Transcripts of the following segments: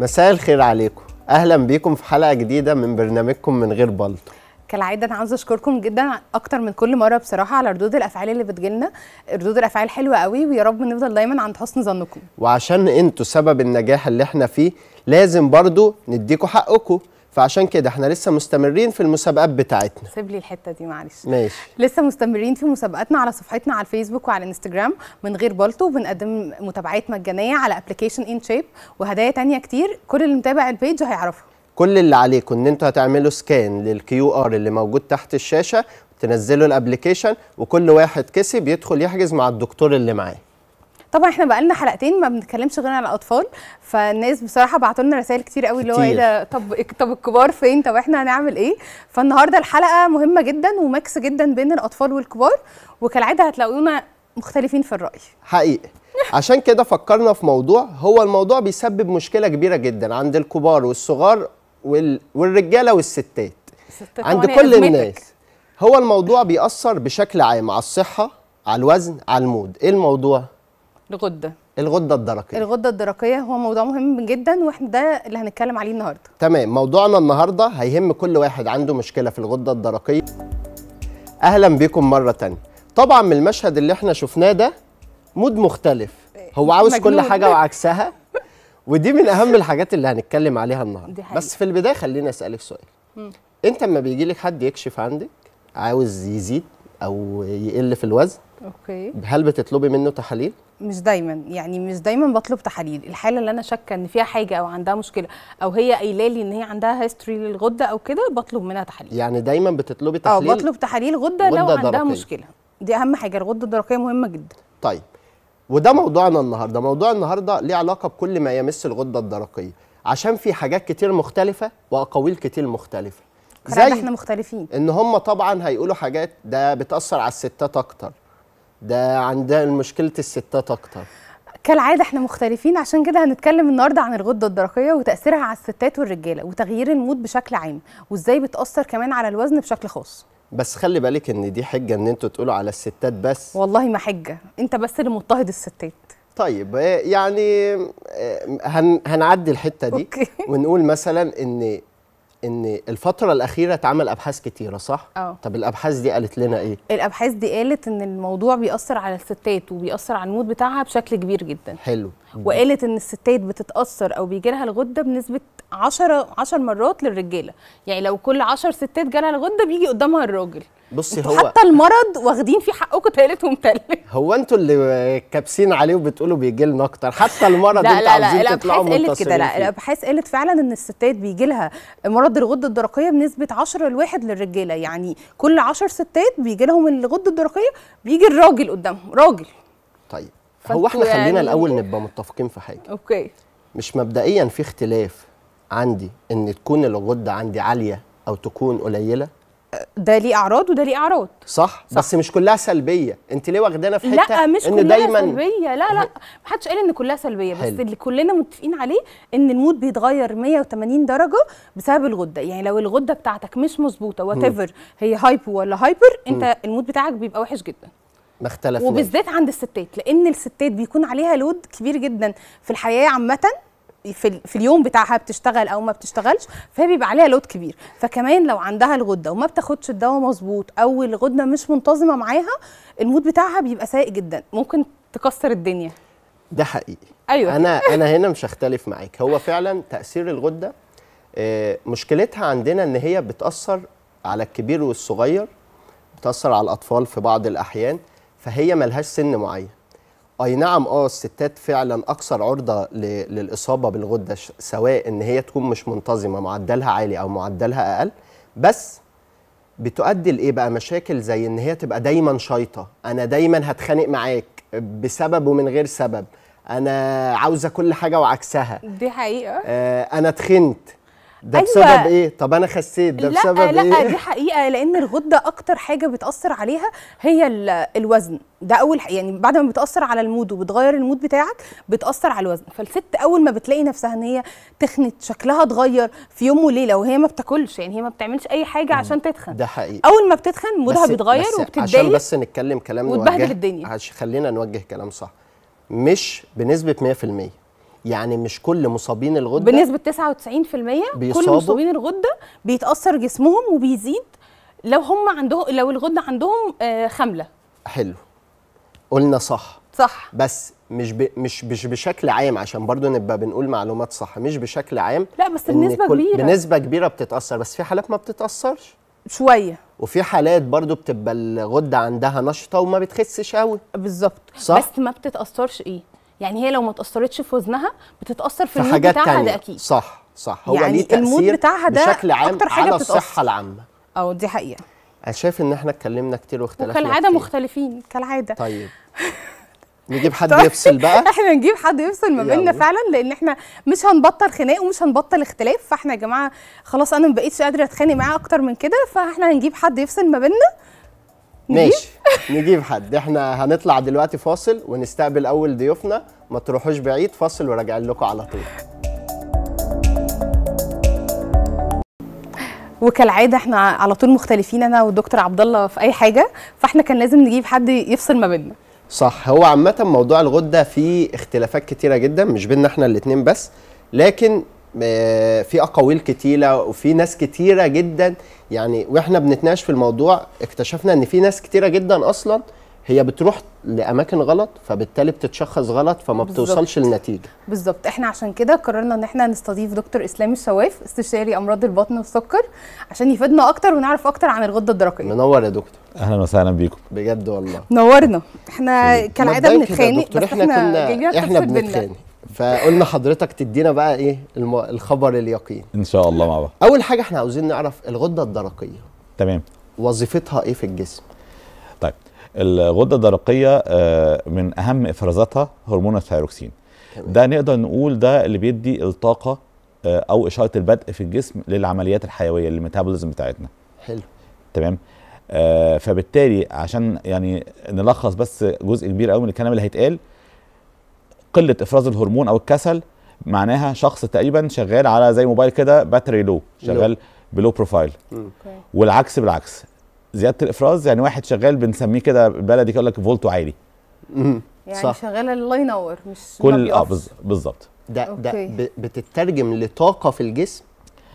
مساء الخير عليكم اهلا بيكم في حلقه جديده من برنامجكم من غير بلطو كالعاده انا عاوزه اشكركم جدا اكتر من كل مره بصراحه على ردود الافعال اللي بتجيلنا ردود الافعال حلوه قوي ويا رب نفضل دايما عند حسن ظنكم وعشان انتوا سبب النجاح اللي احنا فيه لازم برضو نديكوا حقكم فعشان كده احنا لسه مستمرين في المسابقات بتاعتنا سيب لي الحته دي معلش ماشي لسه مستمرين في مسابقاتنا على صفحتنا على الفيسبوك وعلى الانستجرام من غير بالطو بنقدم متابعات مجانيه على ابلكيشن ان شيب وهدايا تانية كتير كل اللي متابع البيج هيعرفها كل اللي عليكم ان انتوا هتعملوا سكان للكيو ار اللي موجود تحت الشاشه تنزلوا الابلكيشن وكل واحد كسب يدخل يحجز مع الدكتور اللي معاه طبعا احنا بقى لنا حلقتين ما بنتكلمش غير عن الاطفال فالناس بصراحه بعتوا لنا رسائل كتير قوي اللي هو ايه ده طب طب الكبار فين طب احنا هنعمل ايه فالنهارده الحلقه مهمه جدا وميكس جدا بين الاطفال والكبار وكالعاده هتلاقونا مختلفين في الراي حقيقي عشان كده فكرنا في موضوع هو الموضوع بيسبب مشكله كبيره جدا عند الكبار والصغار وال... والرجاله والستات عند كل الناس هو الموضوع بيأثر بشكل عام على الصحه على الوزن على المود ايه الموضوع الغده الغده الدرقيه الغده الدرقيه هو موضوع مهم جدا واحنا ده اللي هنتكلم عليه النهارده تمام موضوعنا النهارده هيهم كل واحد عنده مشكله في الغده الدرقيه اهلا بكم مره تانية طبعا من المشهد اللي احنا شفناه ده مود مختلف هو عاوز مجنون. كل حاجه وعكسها ودي من اهم الحاجات اللي هنتكلم عليها النهارده بس في البدايه خليني اسالك سؤال م. انت لما بيجي لك حد يكشف عندك عاوز يزيد او يقل في الوزن اوكي هل بتطلبي منه تحاليل مش دايما يعني مش دايما بطلب تحاليل الحاله اللي انا شاكه ان فيها حاجه او عندها مشكله او هي قايله لي ان هي عندها هيستوري للغده او كده بطلب منها تحاليل يعني دايما بتطلبي تحاليل اه بطلب تحاليل غده, غدة لو عندها درقية. مشكله دي اهم حاجه الغده الدرقيه مهمه جدا طيب وده موضوعنا النهارده موضوع النهارده ليه علاقه بكل ما يمس الغده الدرقيه عشان في حاجات كتير مختلفه واقاويل كتير مختلفه زي احنا مختلفين ان هم طبعا هيقولوا حاجات ده بتاثر على الستات اكتر ده عندها مشكله الستات اكتر كالعاده احنا مختلفين عشان كده هنتكلم النهارده عن الغده الدرقيه وتاثيرها على الستات والرجاله وتغيير المود بشكل عام وازاي بتاثر كمان على الوزن بشكل خاص بس خلي بالك ان دي حجه ان انتوا تقولوا على الستات بس والله ما حجه انت بس اللي مضطهد الستات طيب آه، يعني آه، هنعدي الحته دي أوكي. ونقول مثلا ان ان الفتره الاخيره اتعمل ابحاث كتيره صح أوه. طب الابحاث دي قالت لنا ايه الابحاث دي قالت ان الموضوع بيأثر على الستات وبيأثر على المود بتاعها بشكل كبير جدا حلو وقالت ان الستات بتتأثر او بيجي لها الغده بنسبه 10 10 مرات للرجاله يعني لو كل 10 ستات جالها الغده بيجي قدامها الراجل بصي هو حتى المرض واخدين فيه حقكم تالت ومتلت هو انتوا اللي كابسين عليه وبتقولوا بيجي لنا اكتر حتى المرض انتوا عاوزين تطلعوا منتصرين قلت كده لا الابحاث قالت فعلا ان الستات بيجي لها مرض الغده الدرقيه بنسبه 10 لواحد للرجاله يعني كل 10 ستات بيجي لهم الغده الدرقيه بيجي الراجل قدامهم راجل طيب هو احنا خلينا يعني الاول نبقى متفقين في حاجه اوكي مش مبدئيا في اختلاف عندي ان تكون الغده عندي عاليه او تكون قليله ده ليه اعراض وده ليه اعراض صح, صح بس مش كلها سلبيه انت ليه واخدانا في حته لا مش إن كلها دايما سلبيه لا لا محدش قال ان كلها سلبيه بس اللي كلنا متفقين عليه ان المود بيتغير 180 درجه بسبب الغده يعني لو الغده بتاعتك مش مظبوطه وات ايفر هي هايبو ولا هايبر انت م. المود بتاعك بيبقى وحش جدا ما اختلفناش وبالذات عند الستات لان الستات بيكون عليها لود كبير جدا في الحياه عامه في, في اليوم بتاعها بتشتغل او ما بتشتغلش فهي بيبقى عليها لود كبير فكمان لو عندها الغده وما بتاخدش الدواء مظبوط او الغده مش منتظمه معاها المود بتاعها بيبقى سيء جدا ممكن تكسر الدنيا ده حقيقي ايوه انا انا هنا مش هختلف معاك هو فعلا تاثير الغده آه، مشكلتها عندنا ان هي بتاثر على الكبير والصغير بتاثر على الاطفال في بعض الاحيان فهي ملهاش سن معين اي نعم اه الستات فعلا اكثر عرضه للاصابه بالغده سواء ان هي تكون مش منتظمه معدلها عالي او معدلها اقل بس بتؤدي لايه بقى مشاكل زي ان هي تبقى دايما شايطه انا دايما هتخانق معاك بسبب ومن غير سبب انا عاوزه كل حاجه وعكسها دي حقيقه آه انا اتخنت ده أيوة. بسبب ايه طب انا خسيت ده لا بسبب لا ايه لا دي حقيقه لان الغده اكتر حاجه بتاثر عليها هي الوزن ده اول يعني بعد ما بتاثر على المود وبتغير المود بتاعك بتاثر على الوزن فالست اول ما بتلاقي نفسها ان هي تخنت شكلها اتغير في يوم وليله وهي ما بتاكلش يعني هي ما بتعملش اي حاجه عشان تتخن ده حقيقي اول ما بتتخن مودها بيتغير وبتتضايق عشان بس نتكلم كلام وتبهدل الدنيا خلينا نوجه كلام صح مش بنسبه 100% يعني مش كل مصابين الغده بنسبه 99% كل مصابين الغده بيتاثر جسمهم وبيزيد لو هم عندهم لو الغده عندهم آه، خامله حلو قلنا صح صح بس مش ب... مش مش بشكل عام عشان برضو نبقى بنقول معلومات صح مش بشكل عام لا بس بنسبه كل... كبيره بنسبه كبيره بتتاثر بس في حالات ما بتتاثرش شويه وفي حالات برضو بتبقى الغده عندها نشطه وما بتخسش قوي بالظبط بس ما بتتاثرش ايه يعني هي لو ما تاثرتش في وزنها بتتاثر في, في المود بتاعها تانية. ده اكيد صح صح هو يعني ليه تاثير المود بتاعها ده بشكل عام أكتر حاجة على بتتأثر. الصحه العامه اه دي حقيقه انا شايف ان احنا اتكلمنا كتير واختلفنا كتير كالعاده مختلفين كالعاده طيب نجيب حد طيب. يفصل بقى احنا نجيب حد يفصل ما بيننا فعلا لان احنا مش هنبطل خناق ومش هنبطل اختلاف فاحنا يا جماعه خلاص انا ما بقيتش قادره اتخانق معاه اكتر من كده فاحنا هنجيب حد يفصل ما بيننا ماشي نجيب حد احنا هنطلع دلوقتي فاصل ونستقبل اول ضيوفنا ما تروحوش بعيد فاصل وراجعين لكم على طول وكالعاده احنا على طول مختلفين انا والدكتور عبد الله في اي حاجه فاحنا كان لازم نجيب حد يفصل ما بيننا صح هو عامه موضوع الغده فيه اختلافات كتيره جدا مش بيننا احنا الاثنين بس لكن آه، في اقاويل كتيره وفي ناس كتيره جدا يعني واحنا بنتناقش في الموضوع اكتشفنا ان في ناس كتيره جدا اصلا هي بتروح لاماكن غلط فبالتالي بتتشخص غلط فما بالزبط. بتوصلش لنتيجه بالظبط احنا عشان كده قررنا ان احنا نستضيف دكتور اسلام الشواف استشاري امراض البطن والسكر عشان يفيدنا اكتر ونعرف اكتر عن الغده الدرقيه منور يا دكتور اهلا وسهلا بيكم بجد والله نورنا احنا كالعاده بنتخانق بس احنا, احنا كنا احنا بنتخانق فقلنا حضرتك تدينا بقى ايه الم... الخبر اليقين ان شاء الله مع بعض اول حاجه احنا عاوزين نعرف الغده الدرقيه تمام وظيفتها ايه في الجسم طيب الغده الدرقيه آه، من اهم افرازاتها هرمون الثيروكسين تمام. ده نقدر نقول ده اللي بيدي الطاقه آه، او اشاره البدء في الجسم للعمليات الحيويه للميتابوليزم بتاعتنا حلو تمام آه، فبالتالي عشان يعني نلخص بس جزء كبير قوي من الكلام اللي هيتقال قله افراز الهرمون او الكسل معناها شخص تقريبا شغال على زي موبايل كده باتري لو شغال بلو بروفايل والعكس بالعكس زياده الافراز يعني واحد شغال بنسميه كده بالبلدي يقول لك فولتو عالي يعني صح. شغال الله ينور مش كل اه بالظبط ده أوكي. ده بتترجم لطاقه في الجسم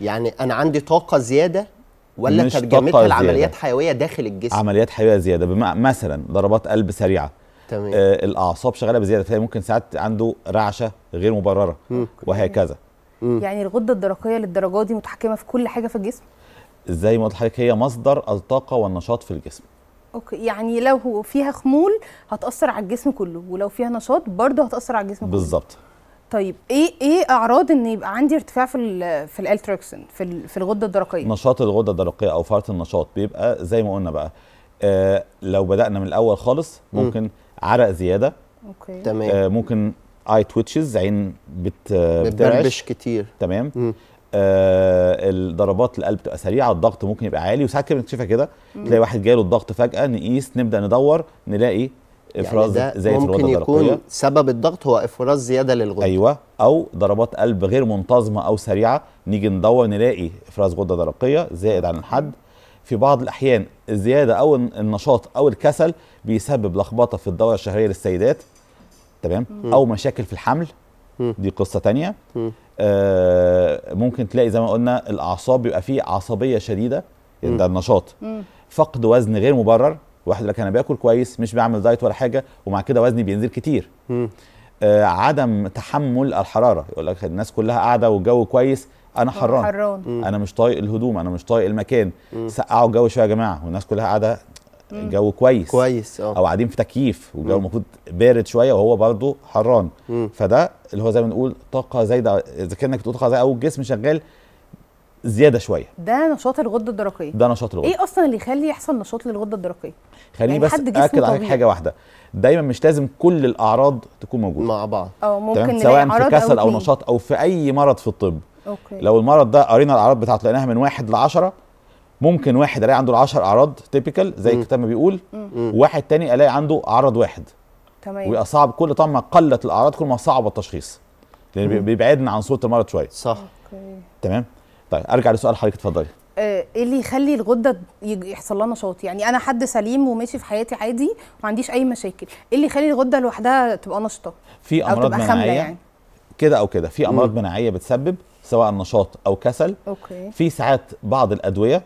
يعني انا عندي طاقه زياده ولا ترجمتها لعمليات حيويه داخل الجسم عمليات حيويه زياده بمع... مثلا ضربات قلب سريعه تمام. آه الاعصاب شغاله بزياده فهي ممكن ساعات عنده رعشه غير مبرره وهكذا يعني الغده الدرقيه للدرجه دي متحكمه في كل حاجه في الجسم زي ما قلت لحضرتك هي مصدر الطاقه والنشاط في الجسم اوكي يعني لو فيها خمول هتاثر على الجسم كله ولو فيها نشاط برضه هتاثر على الجسم بالزبط. كله بالظبط طيب ايه ايه اعراض ان يبقى عندي ارتفاع في الـ في الالتروكسين في في الغده الدرقيه نشاط الغده الدرقيه او فرط النشاط بيبقى زي ما قلنا بقى آه لو بدانا من الاول خالص ممكن م. عرق زياده اوكي تمام آه ممكن اي تويتشز عين بت آه، بترعش كتير تمام آه الضربات القلب تبقى سريعه الضغط ممكن يبقى عالي وساعات كده بنكتشفها كده تلاقي واحد جاله الضغط فجاه نقيس نبدا ندور نلاقي يعني افراز يعني زي ممكن يكون سبب الضغط هو افراز زياده للغده ايوه او ضربات قلب غير منتظمه او سريعه نيجي ندور نلاقي افراز غده درقيه زائد عن الحد في بعض الأحيان الزيادة أو النشاط أو الكسل بيسبب لخبطة في الدورة الشهرية للسيدات تمام أو مشاكل في الحمل دي قصة تانية آه ممكن تلاقي زي ما قلنا الأعصاب بيبقى فيه عصبية شديدة ده النشاط فقد وزن غير مبرر واحد لك انا باكل كويس مش بعمل دايت ولا حاجه ومع كده وزني بينزل كتير آه عدم تحمل الحراره يقول لك الناس كلها قاعده والجو كويس انا حران حران انا مش طايق الهدوم انا مش طايق المكان سقعوا الجو شويه يا جماعه والناس كلها قاعده الجو كويس كويس اه او قاعدين في تكييف والجو المفروض بارد شويه وهو برضه حران مم. فده اللي هو زي ما بنقول طاقه زايده اذا كانك بتقول طاقه زايده او الجسم شغال زياده شويه ده نشاط الغده الدرقيه ده نشاط الغده ايه اصلا اللي يخلي يحصل نشاط للغده الدرقيه خليني يعني بس اكد عليك حاجه واحده دايما مش لازم كل الاعراض تكون موجوده مع بعض اه ممكن سواء في كسل أو, أو, نشاط او في اي مرض في الطب أوكي. لو المرض ده قرينا الاعراض بتاعته لقيناها من واحد ل 10 ممكن واحد الاقي عنده ال 10 اعراض تيبيكال زي الكتاب ما بيقول وواحد تاني الاقي عنده عرض واحد تمام ويبقى صعب كل طبعا ما قلت الاعراض كل ما صعب التشخيص لان مم. بيبعدنا عن صوره المرض شويه صح أوكي. تمام طيب ارجع لسؤال حضرتك اتفضلي آه، ايه اللي يخلي الغده يحصل لها نشاط يعني انا حد سليم وماشي في حياتي عادي وما عنديش اي مشاكل ايه اللي يخلي الغده لوحدها تبقى نشطه في امراض مناعيه يعني. كده او كده في امراض مناعيه بتسبب سواء نشاط او كسل أوكي. في ساعات بعض الادويه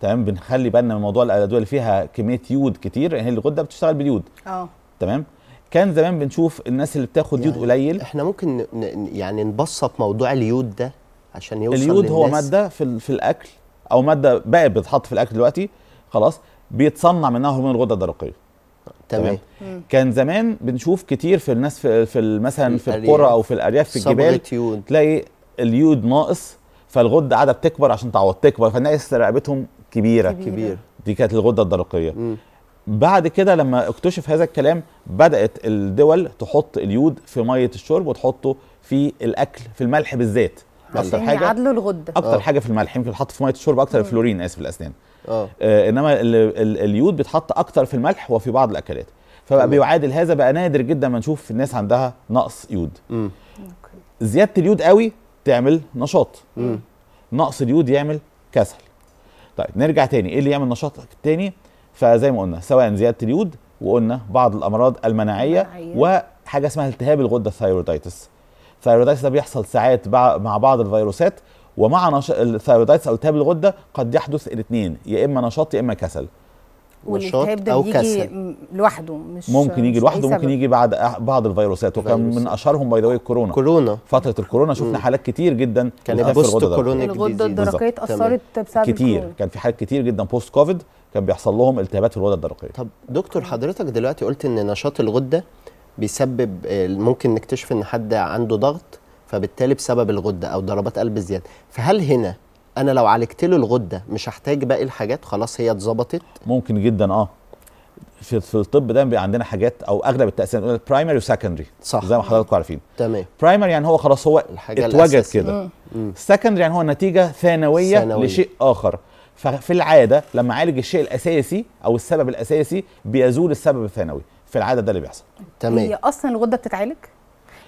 تمام بنخلي بالنا من موضوع الادويه اللي فيها كميه يود كتير يعني هي الغده بتشتغل باليود اه تمام كان زمان بنشوف الناس اللي بتاخد يعني يود قليل احنا ممكن يعني نبسط موضوع اليود ده عشان يوصل اليود للناس. هو ماده في, في الاكل او ماده بقى بتتحط في الاكل دلوقتي خلاص بيتصنع منها هرمون الغده الدرقيه تمام كان زمان بنشوف كتير في الناس في, في مثلا في القرى او في الارياف في الجبال تلاقي اليود ناقص فالغده قاعده بتكبر عشان تعوض تكبر فالناس رقبتهم كبيره كبيره, دي كانت الغده الدرقيه بعد كده لما اكتشف هذا الكلام بدات الدول تحط اليود في ميه الشرب وتحطه في الاكل في الملح بالذات اكتر يعني حاجه عدلوا الغده اكتر أوه. حاجه في الملح يمكن بيتحط في ميه الشرب اكتر الفلورين اسف الاسنان اه, آه، انما اليود بيتحط اكتر في الملح وفي بعض الاكلات فبقى مم. بيعادل هذا بقى نادر جدا ما نشوف الناس عندها نقص يود مم. زياده اليود قوي تعمل نشاط مم. نقص اليود يعمل كسل طيب نرجع تاني ايه اللي يعمل نشاط تاني فزي ما قلنا سواء زياده اليود وقلنا بعض الامراض المناعيه وحاجه اسمها التهاب الغده الثايرويدايتس الثايرويدايتس ده بيحصل ساعات مع بعض الفيروسات ومع نش... الثايرويدايتس او التهاب الغده قد يحدث الاثنين يا اما نشاط يا اما كسل والشاط او كسل لوحده مش ممكن يجي لوحده ممكن يجي بعد بعض الفيروسات وكان من اشهرهم باي ذا الكورونا كورونا فتره الكورونا شفنا حالات كتير جدا كانت بوست كورونا الغده الدرقيه اتاثرت بسبب كتير الكورونا. كان في حالات كتير جدا بوست كوفيد كان بيحصل لهم التهابات في الغده الدرقيه طب دكتور حضرتك دلوقتي قلت ان نشاط الغده بيسبب ممكن نكتشف ان حد عنده ضغط فبالتالي بسبب الغده او ضربات قلب زياده فهل هنا انا لو عالجت له الغده مش هحتاج باقي الحاجات خلاص هي اتظبطت ممكن جدا اه في في الطب ده بيبقى عندنا حاجات او اغلب التقسيمات بيقول برايمري وسكندري صح زي ما حضراتكم عارفين تمام برايمري يعني هو خلاص هو الحاجة اتوجد كده سكندري يعني هو نتيجه ثانويه لشيء اخر ففي العاده لما اعالج الشيء الاساسي او السبب الاساسي بيزول السبب الثانوي في العاده ده اللي بيحصل تمام هي اصلا الغده بتتعالج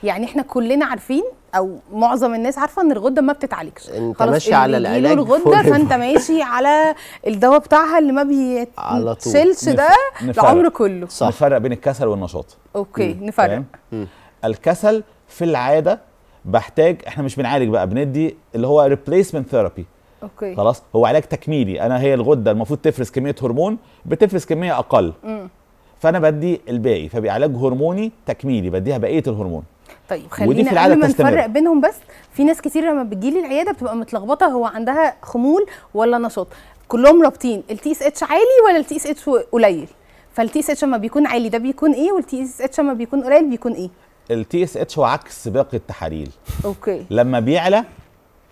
يعني احنا كلنا عارفين او معظم الناس عارفه ان الغده ما بتتعالجش انت ماشي على العلاج الغده فانت ماشي على الدواء بتاعها اللي ما بيتشلش ده العمر كله صح نفرق بين الكسل والنشاط اوكي مم. نفرق مم. الكسل في العاده بحتاج احنا مش بنعالج بقى بندي اللي هو ريبليسمنت ثيرابي اوكي خلاص هو علاج تكميلي انا هي الغده المفروض تفرز كميه هرمون بتفرز كميه اقل مم. فانا بدي الباقي فبيعالج هرموني تكميلي بديها بقيه الهرمون طيب خلينا ودي في العاده قبل ما نفرق بينهم بس في ناس كتير لما بتجيلي العياده بتبقى متلخبطه هو عندها خمول ولا نشاط كلهم رابطين التي اس اتش عالي ولا التي اس اتش قليل فالتي اس اتش لما بيكون عالي ده بيكون ايه والتي اس اتش لما بيكون قليل بيكون ايه التي اس اتش هو عكس باقي التحاليل اوكي لما بيعلى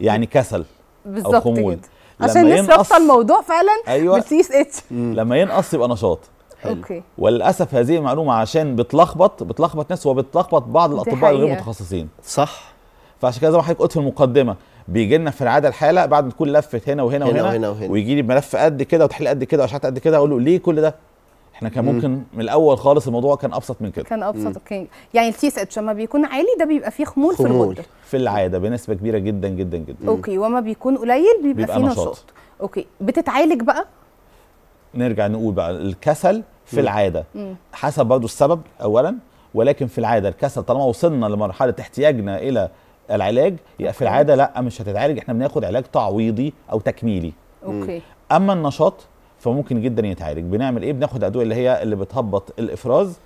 يعني كسل بالظبط كده عشان الناس رابطه الموضوع فعلا أيوة. بالتي اس اتش لما ينقص يبقى نشاط حلو. اوكي وللاسف هذه المعلومه عشان بتلخبط بتلخبط ناس وبتلخبط بعض الاطباء الغير متخصصين صح فعشان كده زي ما حضرتك قلت في المقدمه بيجي لنا في العاده الحاله بعد ما تكون لفت هنا وهنا وهنا, وهنا, وهنا. ويجي لي بملف قد كده وتحليل قد كده واشعات قد كده اقول له ليه كل ده؟ احنا كان ممكن مم. من الاول خالص الموضوع كان ابسط من كده كان ابسط اوكي يعني التيس اتش لما بيكون عالي ده بيبقى فيه خمول, خمول. في الغده في العاده بنسبه كبيره جدا جدا جدا مم. اوكي وما بيكون قليل بيبقى, بيبقى فيه نشاط اوكي بتتعالج بقى نرجع نقول بقى الكسل في العاده حسب برضو السبب اولا ولكن في العاده الكسل طالما وصلنا لمرحله احتياجنا الى العلاج يبقى في العاده لا مش هتتعالج احنا بناخد علاج تعويضي او تكميلي اوكي اما النشاط فممكن جدا يتعالج بنعمل ايه بناخد ادويه اللي هي اللي بتهبط الافراز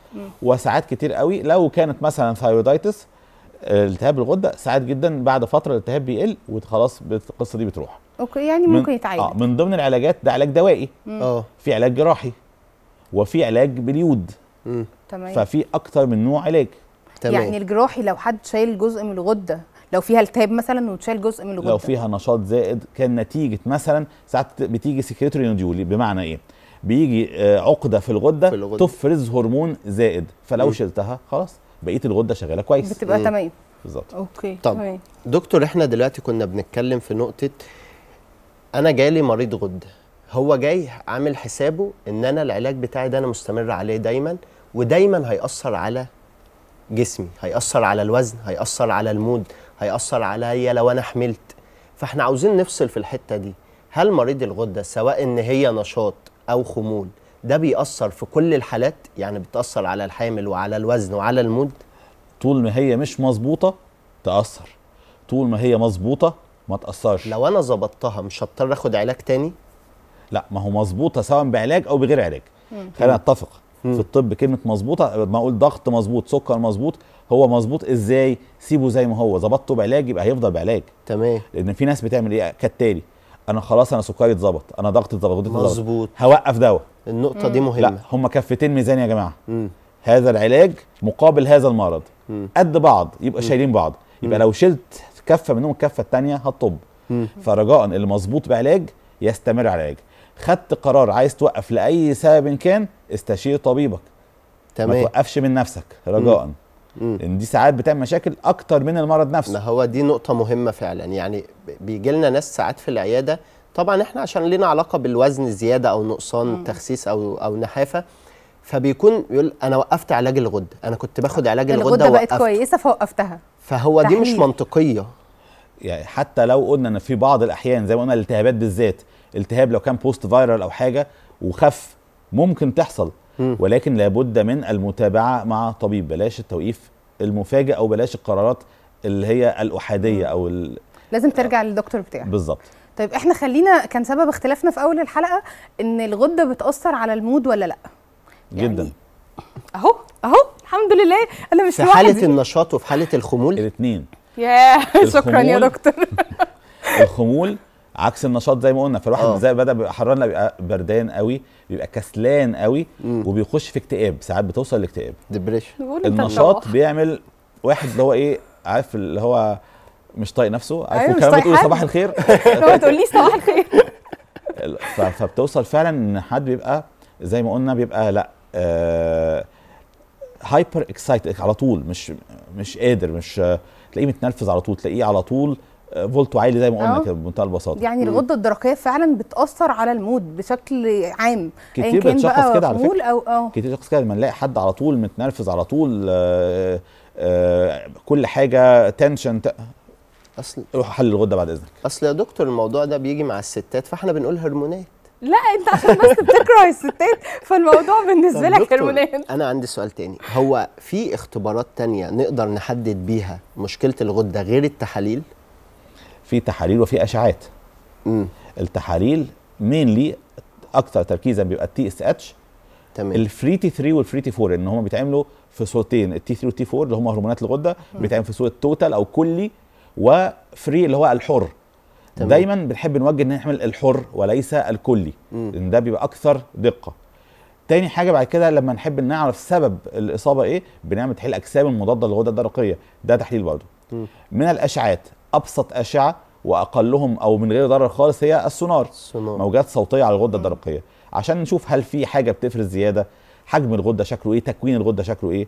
وساعات كتير قوي لو كانت مثلا ثايرويدايتس آه، التهاب الغده ساعات جدا بعد فتره الالتهاب بيقل وخلاص القصه دي بتروح اوكي يعني ممكن يتعالج اه من ضمن العلاجات ده علاج دوائي اه في علاج جراحي وفي علاج باليود تمام ففي اكتر من نوع علاج تمام يعني الجراحي لو حد شايل جزء من الغده لو فيها التهاب مثلا وتشال جزء من الغده لو فيها نشاط زائد كان نتيجه مثلا ساعات بتيجي سكريتوري نوديول بمعنى ايه؟ بيجي آه، عقده في الغده, في الغدة. تفرز هرمون زائد فلو م. شلتها خلاص بقيه الغده شغاله كويس بتبقى تمام بالظبط اوكي طب تمام. دكتور احنا دلوقتي كنا بنتكلم في نقطه انا جالي مريض غده هو جاي عامل حسابه ان انا العلاج بتاعي ده انا مستمر عليه دايما ودايما هيأثر على جسمي هيأثر على الوزن هيأثر على المود هيأثر عليا لو انا حملت فاحنا عاوزين نفصل في الحته دي هل مريض الغده سواء ان هي نشاط او خمول ده بيأثر في كل الحالات يعني بتأثر على الحامل وعلى الوزن وعلى المود طول ما هي مش مظبوطه تأثر طول ما هي مظبوطه ما تاثرش لو انا ظبطتها مش هضطر اخد علاج تاني لا ما هو مظبوطه سواء بعلاج او بغير علاج خلينا نتفق في الطب كلمه مظبوطه ما اقول ضغط مظبوط سكر مظبوط هو مظبوط ازاي سيبه زي ما هو ظبطته بعلاج يبقى هيفضل بعلاج تمام لان في ناس بتعمل ايه كالتالي انا خلاص انا سكري اتظبط انا ضغطي اتظبط مظبوط هوقف دواء النقطه مم. دي مهمه لا هم كفتين ميزان يا جماعه مم. هذا العلاج مقابل هذا المرض مم. قد بعض يبقى شايلين بعض يبقى مم. لو شلت كفه منهم الكفه الثانيه هتطب فرجاء اللي مظبوط بعلاج يستمر على علاج خدت قرار عايز توقف لاي سبب كان استشير طبيبك تمام ما توقفش من نفسك رجاء لان دي ساعات بتعمل مشاكل اكتر من المرض نفسه ما هو دي نقطه مهمه فعلا يعني بيجي لنا ناس ساعات في العياده طبعا احنا عشان لنا علاقه بالوزن زياده او نقصان تخسيس او او نحافه فبيكون يقول انا وقفت علاج الغده انا كنت باخد علاج الغده الغده بقت كويسه فوقفتها فهو تحليل. دي مش منطقيه يعني حتى لو قلنا ان في بعض الاحيان زي ما قلنا الالتهابات بالذات التهاب لو كان بوست فايرال او حاجه وخف ممكن تحصل ولكن لابد من المتابعه مع طبيب بلاش التوقيف المفاجئ او بلاش القرارات اللي هي الاحاديه او ال... لازم ترجع للدكتور بتاعك بالظبط طيب احنا خلينا كان سبب اختلافنا في اول الحلقه ان الغده بتاثر على المود ولا لا يعني جدا اهو اهو الحمد لله انا مش في حاله حاله النشاط وفي حاله الخمول الاثنين يا شكرا يا دكتور الخمول عكس النشاط زي ما قلنا فالواحد آه. زي بدا بيبقى حران بيبقى بردان قوي بيبقى كسلان قوي مم. وبيخش في اكتئاب ساعات بتوصل لاكتئاب ديبريشن النشاط بيعمل واحد اللي هو ايه عارف اللي هو مش طايق نفسه عارف أيوة الكلام بتقول صباح الخير لو ما تقوليش صباح الخير فبتوصل فعلا ان حد بيبقى زي ما قلنا بيبقى لا آه، هايبر اكسايت على طول مش مش قادر مش آه، تلاقيه متنرفز على طول تلاقيه على طول آه، فولتو عالي زي ما قلنا كده بمنتهى البساطه يعني الغده الدرقيه فعلا بتاثر على المود بشكل عام كتير يعني بتشخص كده على فكره أو أو. كتير بتشخص كده لما نلاقي حد على طول متنرفز على طول آآ كل حاجه تنشن اصل روح حل الغده بعد اذنك اصل يا دكتور الموضوع ده بيجي مع الستات فاحنا بنقول هرمونات لا انت عشان بس بتكره الستات فالموضوع بالنسبه لك هرمونات انا عندي سؤال تاني هو في اختبارات تانية نقدر نحدد بيها مشكله الغده غير التحاليل في تحاليل وفي اشعاعات امم التحاليل مينلي اكثر تركيزا بيبقى التي اس اتش تمام الفري تي 3 والفري تي 4 ان هم بيتعملوا في صورتين التي 3 والتي 4 اللي هم هرمونات الغده بيتعمل في صوره توتال او كلي وفري اللي هو الحر تمام. دايما بنحب نوجه ان نعمل الحر وليس الكلي لان ده بيبقى اكثر دقه تاني حاجه بعد كده لما نحب نعرف سبب الاصابه ايه بنعمل تحليل اجسام المضاده للغده الدرقيه ده تحليل برضه من الاشعات ابسط اشعه واقلهم او من غير ضرر خالص هي السونار موجات صوتيه على الغده الدرقيه عشان نشوف هل في حاجه بتفرز زياده حجم الغده شكله ايه تكوين الغده شكله ايه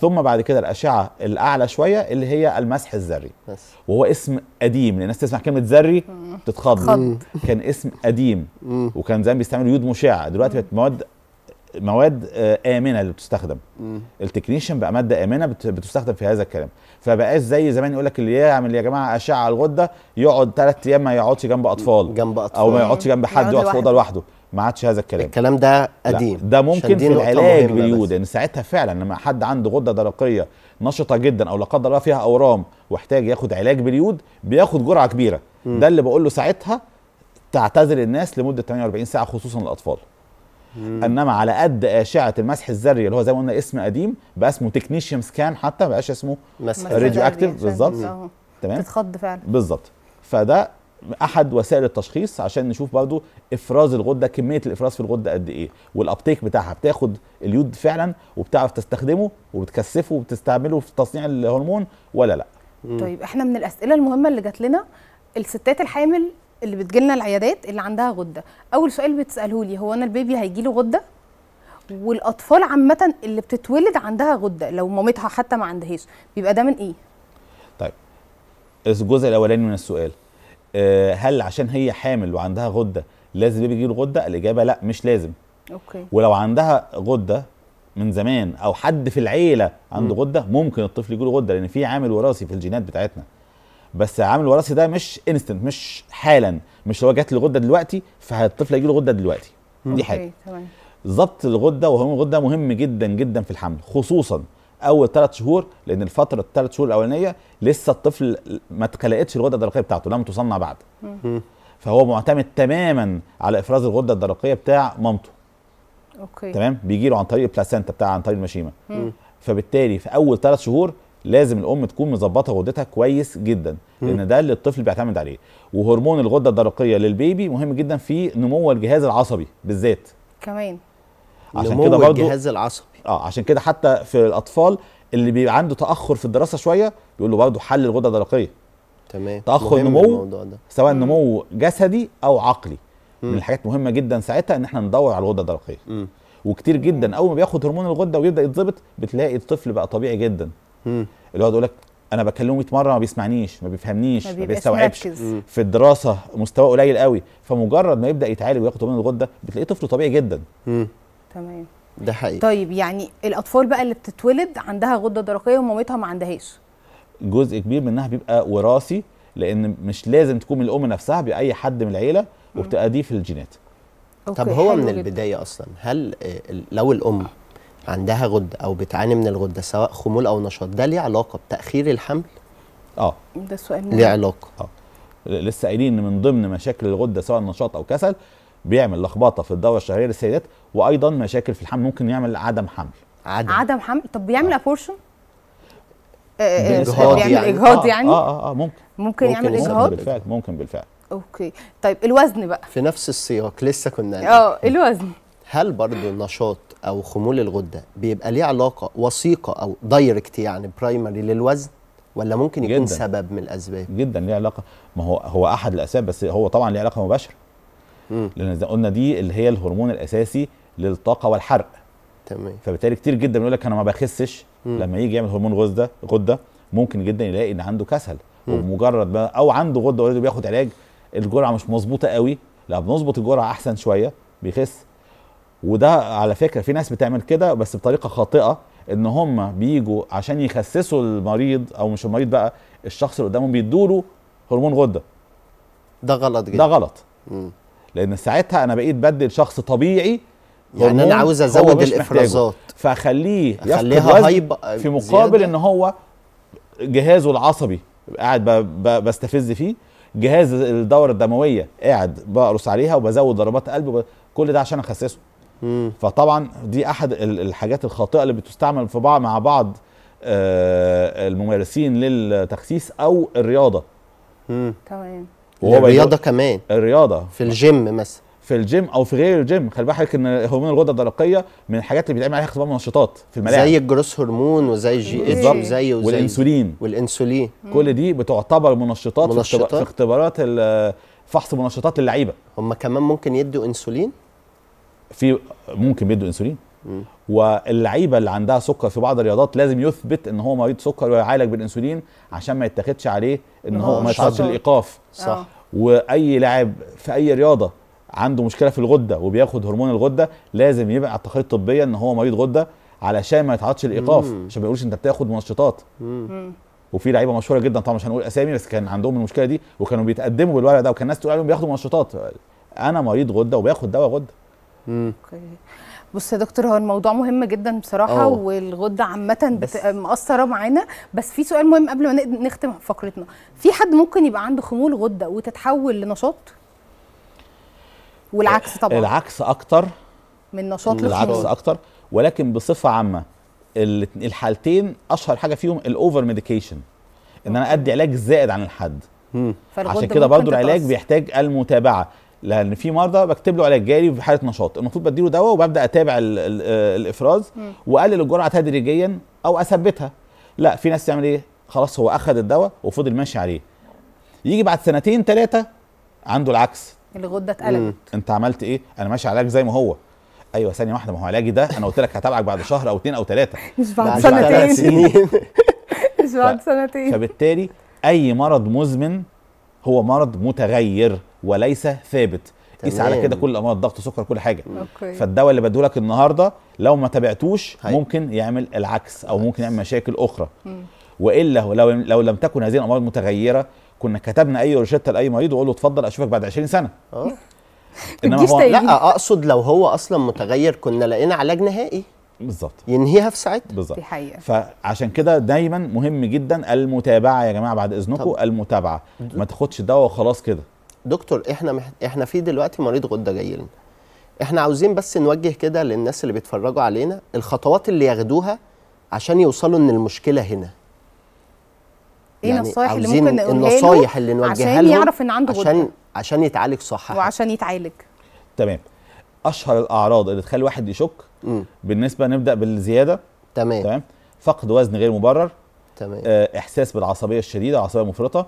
ثم بعد كده الاشعه الاعلى شويه اللي هي المسح الذري وهو اسم قديم الناس تسمع كلمه ذري تتخض كان اسم قديم وكان زمان بيستعملوا يود مشعه دلوقتي بقت مواد مواد آه، امنه اللي بتستخدم التكنيشن بقى ماده امنه بتستخدم في هذا الكلام فبقاش زي زمان يقول لك اللي يعمل يا جماعه اشعه على الغده يقعد ثلاث ايام ما يقعدش جنب اطفال جنب اطفال او ما يقعدش جنب حد يقعد في اوضه لوحده ما عادش هذا الكلام الكلام ده قديم ده ممكن في العلاج باليود ان ساعتها فعلا لما حد عنده غده درقيه نشطه جدا او لا قدر الله فيها اورام واحتاج ياخد علاج باليود بياخد جرعه كبيره م. ده اللي بقول له ساعتها تعتذر الناس لمده 48 ساعه خصوصا الاطفال م. انما على قد اشعه المسح الذري اللي هو زي ما قلنا اسم قديم بقى اسمه تكنيشيم سكان حتى ما بقاش اسمه ريديو اكتيف بالظبط تمام تتخض فعلا بالظبط فده احد وسائل التشخيص عشان نشوف برضو افراز الغده كميه الافراز في الغده قد ايه والابتيك بتاعها بتاخد اليود فعلا وبتعرف تستخدمه وبتكثفه وبتستعمله في تصنيع الهرمون ولا لا طيب احنا من الاسئله المهمه اللي جات لنا الستات الحامل اللي بتجي لنا العيادات اللي عندها غده اول سؤال بتساله لي هو انا البيبي هيجي له غده والاطفال عامه اللي بتتولد عندها غده لو مامتها حتى ما عندهاش بيبقى ده من ايه طيب الجزء الاولاني من السؤال آه، هل عشان هي حامل وعندها غده لازم البيبي يجيله غده الاجابه لا مش لازم اوكي ولو عندها غده من زمان او حد في العيله عنده م. غده ممكن الطفل يجيله غده لان في عامل وراثي في الجينات بتاعتنا بس عامل وراثي ده مش انستنت مش حالا مش هو جات لي غده دلوقتي فالطفل هيجيله غده دلوقتي م. دي حاجه اوكي تمام. ضبط الغده وهرمون الغده مهم جدا جدا في الحمل خصوصا اول ثلاث شهور لان الفتره الثلاث شهور الاولانيه لسه الطفل ما اتخلقتش الغده الدرقيه بتاعته لم تصنع بعد فهو معتمد تماما على افراز الغده الدرقيه بتاع مامته اوكي تمام بيجي له عن طريق البلاسنتا بتاع عن طريق المشيمه فبالتالي في اول ثلاث شهور لازم الام تكون مظبطه غدتها كويس جدا لان ده اللي الطفل بيعتمد عليه وهرمون الغده الدرقيه للبيبي مهم جدا في نمو الجهاز العصبي بالذات كمان عشان كده برضو الجهاز العصبي اه عشان كده حتى في الاطفال اللي بيبقى عنده تاخر في الدراسه شويه بيقول له برضه حل الغده الدرقيه تمام تاخر نمو سواء نمو جسدي او عقلي مم. من الحاجات مهمه جدا ساعتها ان احنا ندور على الغده الدرقيه مم. وكتير جدا اول ما بياخد هرمون الغده ويبدا يتظبط بتلاقي الطفل بقى طبيعي جدا مم. اللي هو يقول لك انا بكلمه 100 مره ما بيسمعنيش ما بيفهمنيش ما, ما بيستوعبش في الدراسه مستواه قليل قوي فمجرد ما يبدا يتعالج وياخد هرمون الغده بتلاقيه طفل طبيعي جدا مم. تمام ده حقيقي طيب يعني الاطفال بقى اللي بتتولد عندها غده درقيه ومامتها ما عندهاش جزء كبير منها بيبقى وراثي لان مش لازم تكون من الام نفسها باي حد من العيله وبتبقى دي في الجينات أوكي. طب هو من البدايه اصلا هل لو الام عندها غده او بتعاني من الغده سواء خمول او نشاط ده ليه علاقه بتاخير الحمل اه ده سؤال ليه علاقه اه لسه قايلين ان من ضمن مشاكل الغده سواء نشاط او كسل بيعمل لخبطه في الدوره الشهريه للسيدات وايضا مشاكل في الحمل ممكن يعمل عدم حمل عدم عدم حمل طب بيعمل ابورشن اجهاض يعني, يعني. اجهاض آه يعني آه, اه اه ممكن ممكن, ممكن يعمل اجهاض بالفعل ممكن بالفعل اوكي طيب الوزن بقى في نفس السياق لسه كنا اه الوزن هل برضو النشاط او خمول الغده بيبقى ليه علاقه وثيقه او دايركت يعني برايمري للوزن ولا ممكن يكون جداً. سبب من الاسباب جدا ليه علاقه ما هو هو احد الاسباب بس هو طبعا ليه علاقه مباشره لان زي قلنا دي اللي هي الهرمون الاساسي للطاقه والحرق تمام فبالتالي كتير جدا بيقول لك انا ما بخسش مم. لما يجي يعمل هرمون غده غده ممكن جدا يلاقي ان عنده كسل مم. ومجرد ما او عنده غده اوريدي بياخد علاج الجرعه مش مظبوطه قوي لا بنظبط الجرعه احسن شويه بيخس وده على فكره في ناس بتعمل كده بس بطريقه خاطئه ان هم بيجوا عشان يخسسوا المريض او مش المريض بقى الشخص اللي قدامهم بيدوا له هرمون غده ده غلط جدا ده غلط مم. لان ساعتها انا بقيت بدل شخص طبيعي يعني انا عاوز ازود الافرازات فاخليه يخليها هايب في مقابل زيادة. ان هو جهازه العصبي قاعد بستفز فيه جهاز الدوره الدمويه قاعد بقرص عليها وبزود ضربات قلبي كل ده عشان اخسسه فطبعا دي احد الحاجات الخاطئه اللي بتستعمل في بعض مع بعض آه، الممارسين للتخسيس او الرياضه تمام الرياضه كمان الرياضه في الجيم مثلا في الجيم او في غير الجيم خلي بالك ان هرمون الغده الدرقيه من الحاجات اللي بيتعمل عليها اختبار منشطات في الملاعب زي الجروس هرمون وزي الجي اتش زي وزي والانسولين والانسولين كل دي بتعتبر منشطات, منشطات. في اختبارات فحص منشطات اللعيبه هم كمان ممكن يدوا انسولين في ممكن بيدوا انسولين واللعيبه اللي عندها سكر في بعض الرياضات لازم يثبت ان هو مريض سكر ويعالج بالانسولين عشان ما يتاخدش عليه ان هو آه. ما يتعرضش للايقاف آه. صح واي لاعب في اي رياضه عنده مشكله في الغده وبياخد هرمون الغده لازم يبقى على التقارير الطبيه ان هو مريض غده علشان ما يتعرضش للايقاف عشان ما يقولوش انت بتاخد منشطات وفي لعيبه مشهوره جدا طبعا مش هنقول اسامي بس كان عندهم المشكله دي وكانوا بيتقدموا بالورق ده وكان الناس تقول عليهم بياخدوا منشطات انا مريض غده وباخد دواء غده بص يا دكتور هو الموضوع مهم جدا بصراحه أوه. والغده عامه مأثره معانا بس في سؤال مهم قبل ما نختم فقرتنا في حد ممكن يبقى عنده خمول غده وتتحول لنشاط والعكس آه، طبعا العكس اكتر من نشاط للخمول العكس اكتر ولكن بصفه عامه الحالتين اشهر حاجه فيهم الاوفر ميديكيشن ان انا ادي علاج زائد عن الحد عشان كده برضو العلاج بيحتاج المتابعه لان في مرضى بكتب له علاج جاري في حاله نشاط المفروض بديله دواء وببدا اتابع الـ الـ الافراز واقلل الجرعه تدريجيا او اثبتها لا في ناس تعمل ايه خلاص هو اخذ الدواء وفضل ماشي عليه يجي بعد سنتين ثلاثه عنده العكس الغده اتقلبت انت عملت ايه انا ماشي علاج زي ما هو ايوه ثانيه واحده ما هو علاجي ده انا قلت لك هتابعك بعد شهر او اتنين او ثلاثه مش بعد سنتين مش بعد سنتين فبالتالي اي مرض مزمن هو مرض متغير وليس ثابت قيس على كده كل الامراض ضغط سكر كل حاجه أوكي. فالدواء اللي بديه لك النهارده لو ما تابعتوش ممكن يعمل العكس او ممكن يعمل مشاكل اخرى والا لو لو لم تكن هذه الامراض متغيره كنا كتبنا اي روشته لاي مريض وقول له اتفضل اشوفك بعد 20 سنه أوه. انما هو لا اقصد لو هو اصلا متغير كنا لقينا علاج نهائي بالظبط ينهيها في ساعتها بالظبط دي حقيقة فعشان كده دايما مهم جدا المتابعه يا جماعه بعد اذنكم المتابعه ما تاخدش الدواء وخلاص كده دكتور احنا مح... احنا في دلوقتي مريض غده جاي لنا احنا عاوزين بس نوجه كده للناس اللي بيتفرجوا علينا الخطوات اللي ياخدوها عشان يوصلوا ان المشكله هنا ايه يعني النصايح اللي ممكن النصايح اللي نوجهها عشان يعرف ان عنده عشان غده. عشان يتعالج صح وعشان يتعالج تمام اشهر الاعراض اللي تخلي الواحد يشك م. بالنسبه نبدا بالزياده تمام تمام فقد وزن غير مبرر تمام آه، احساس بالعصبيه الشديده عصبيه مفرطه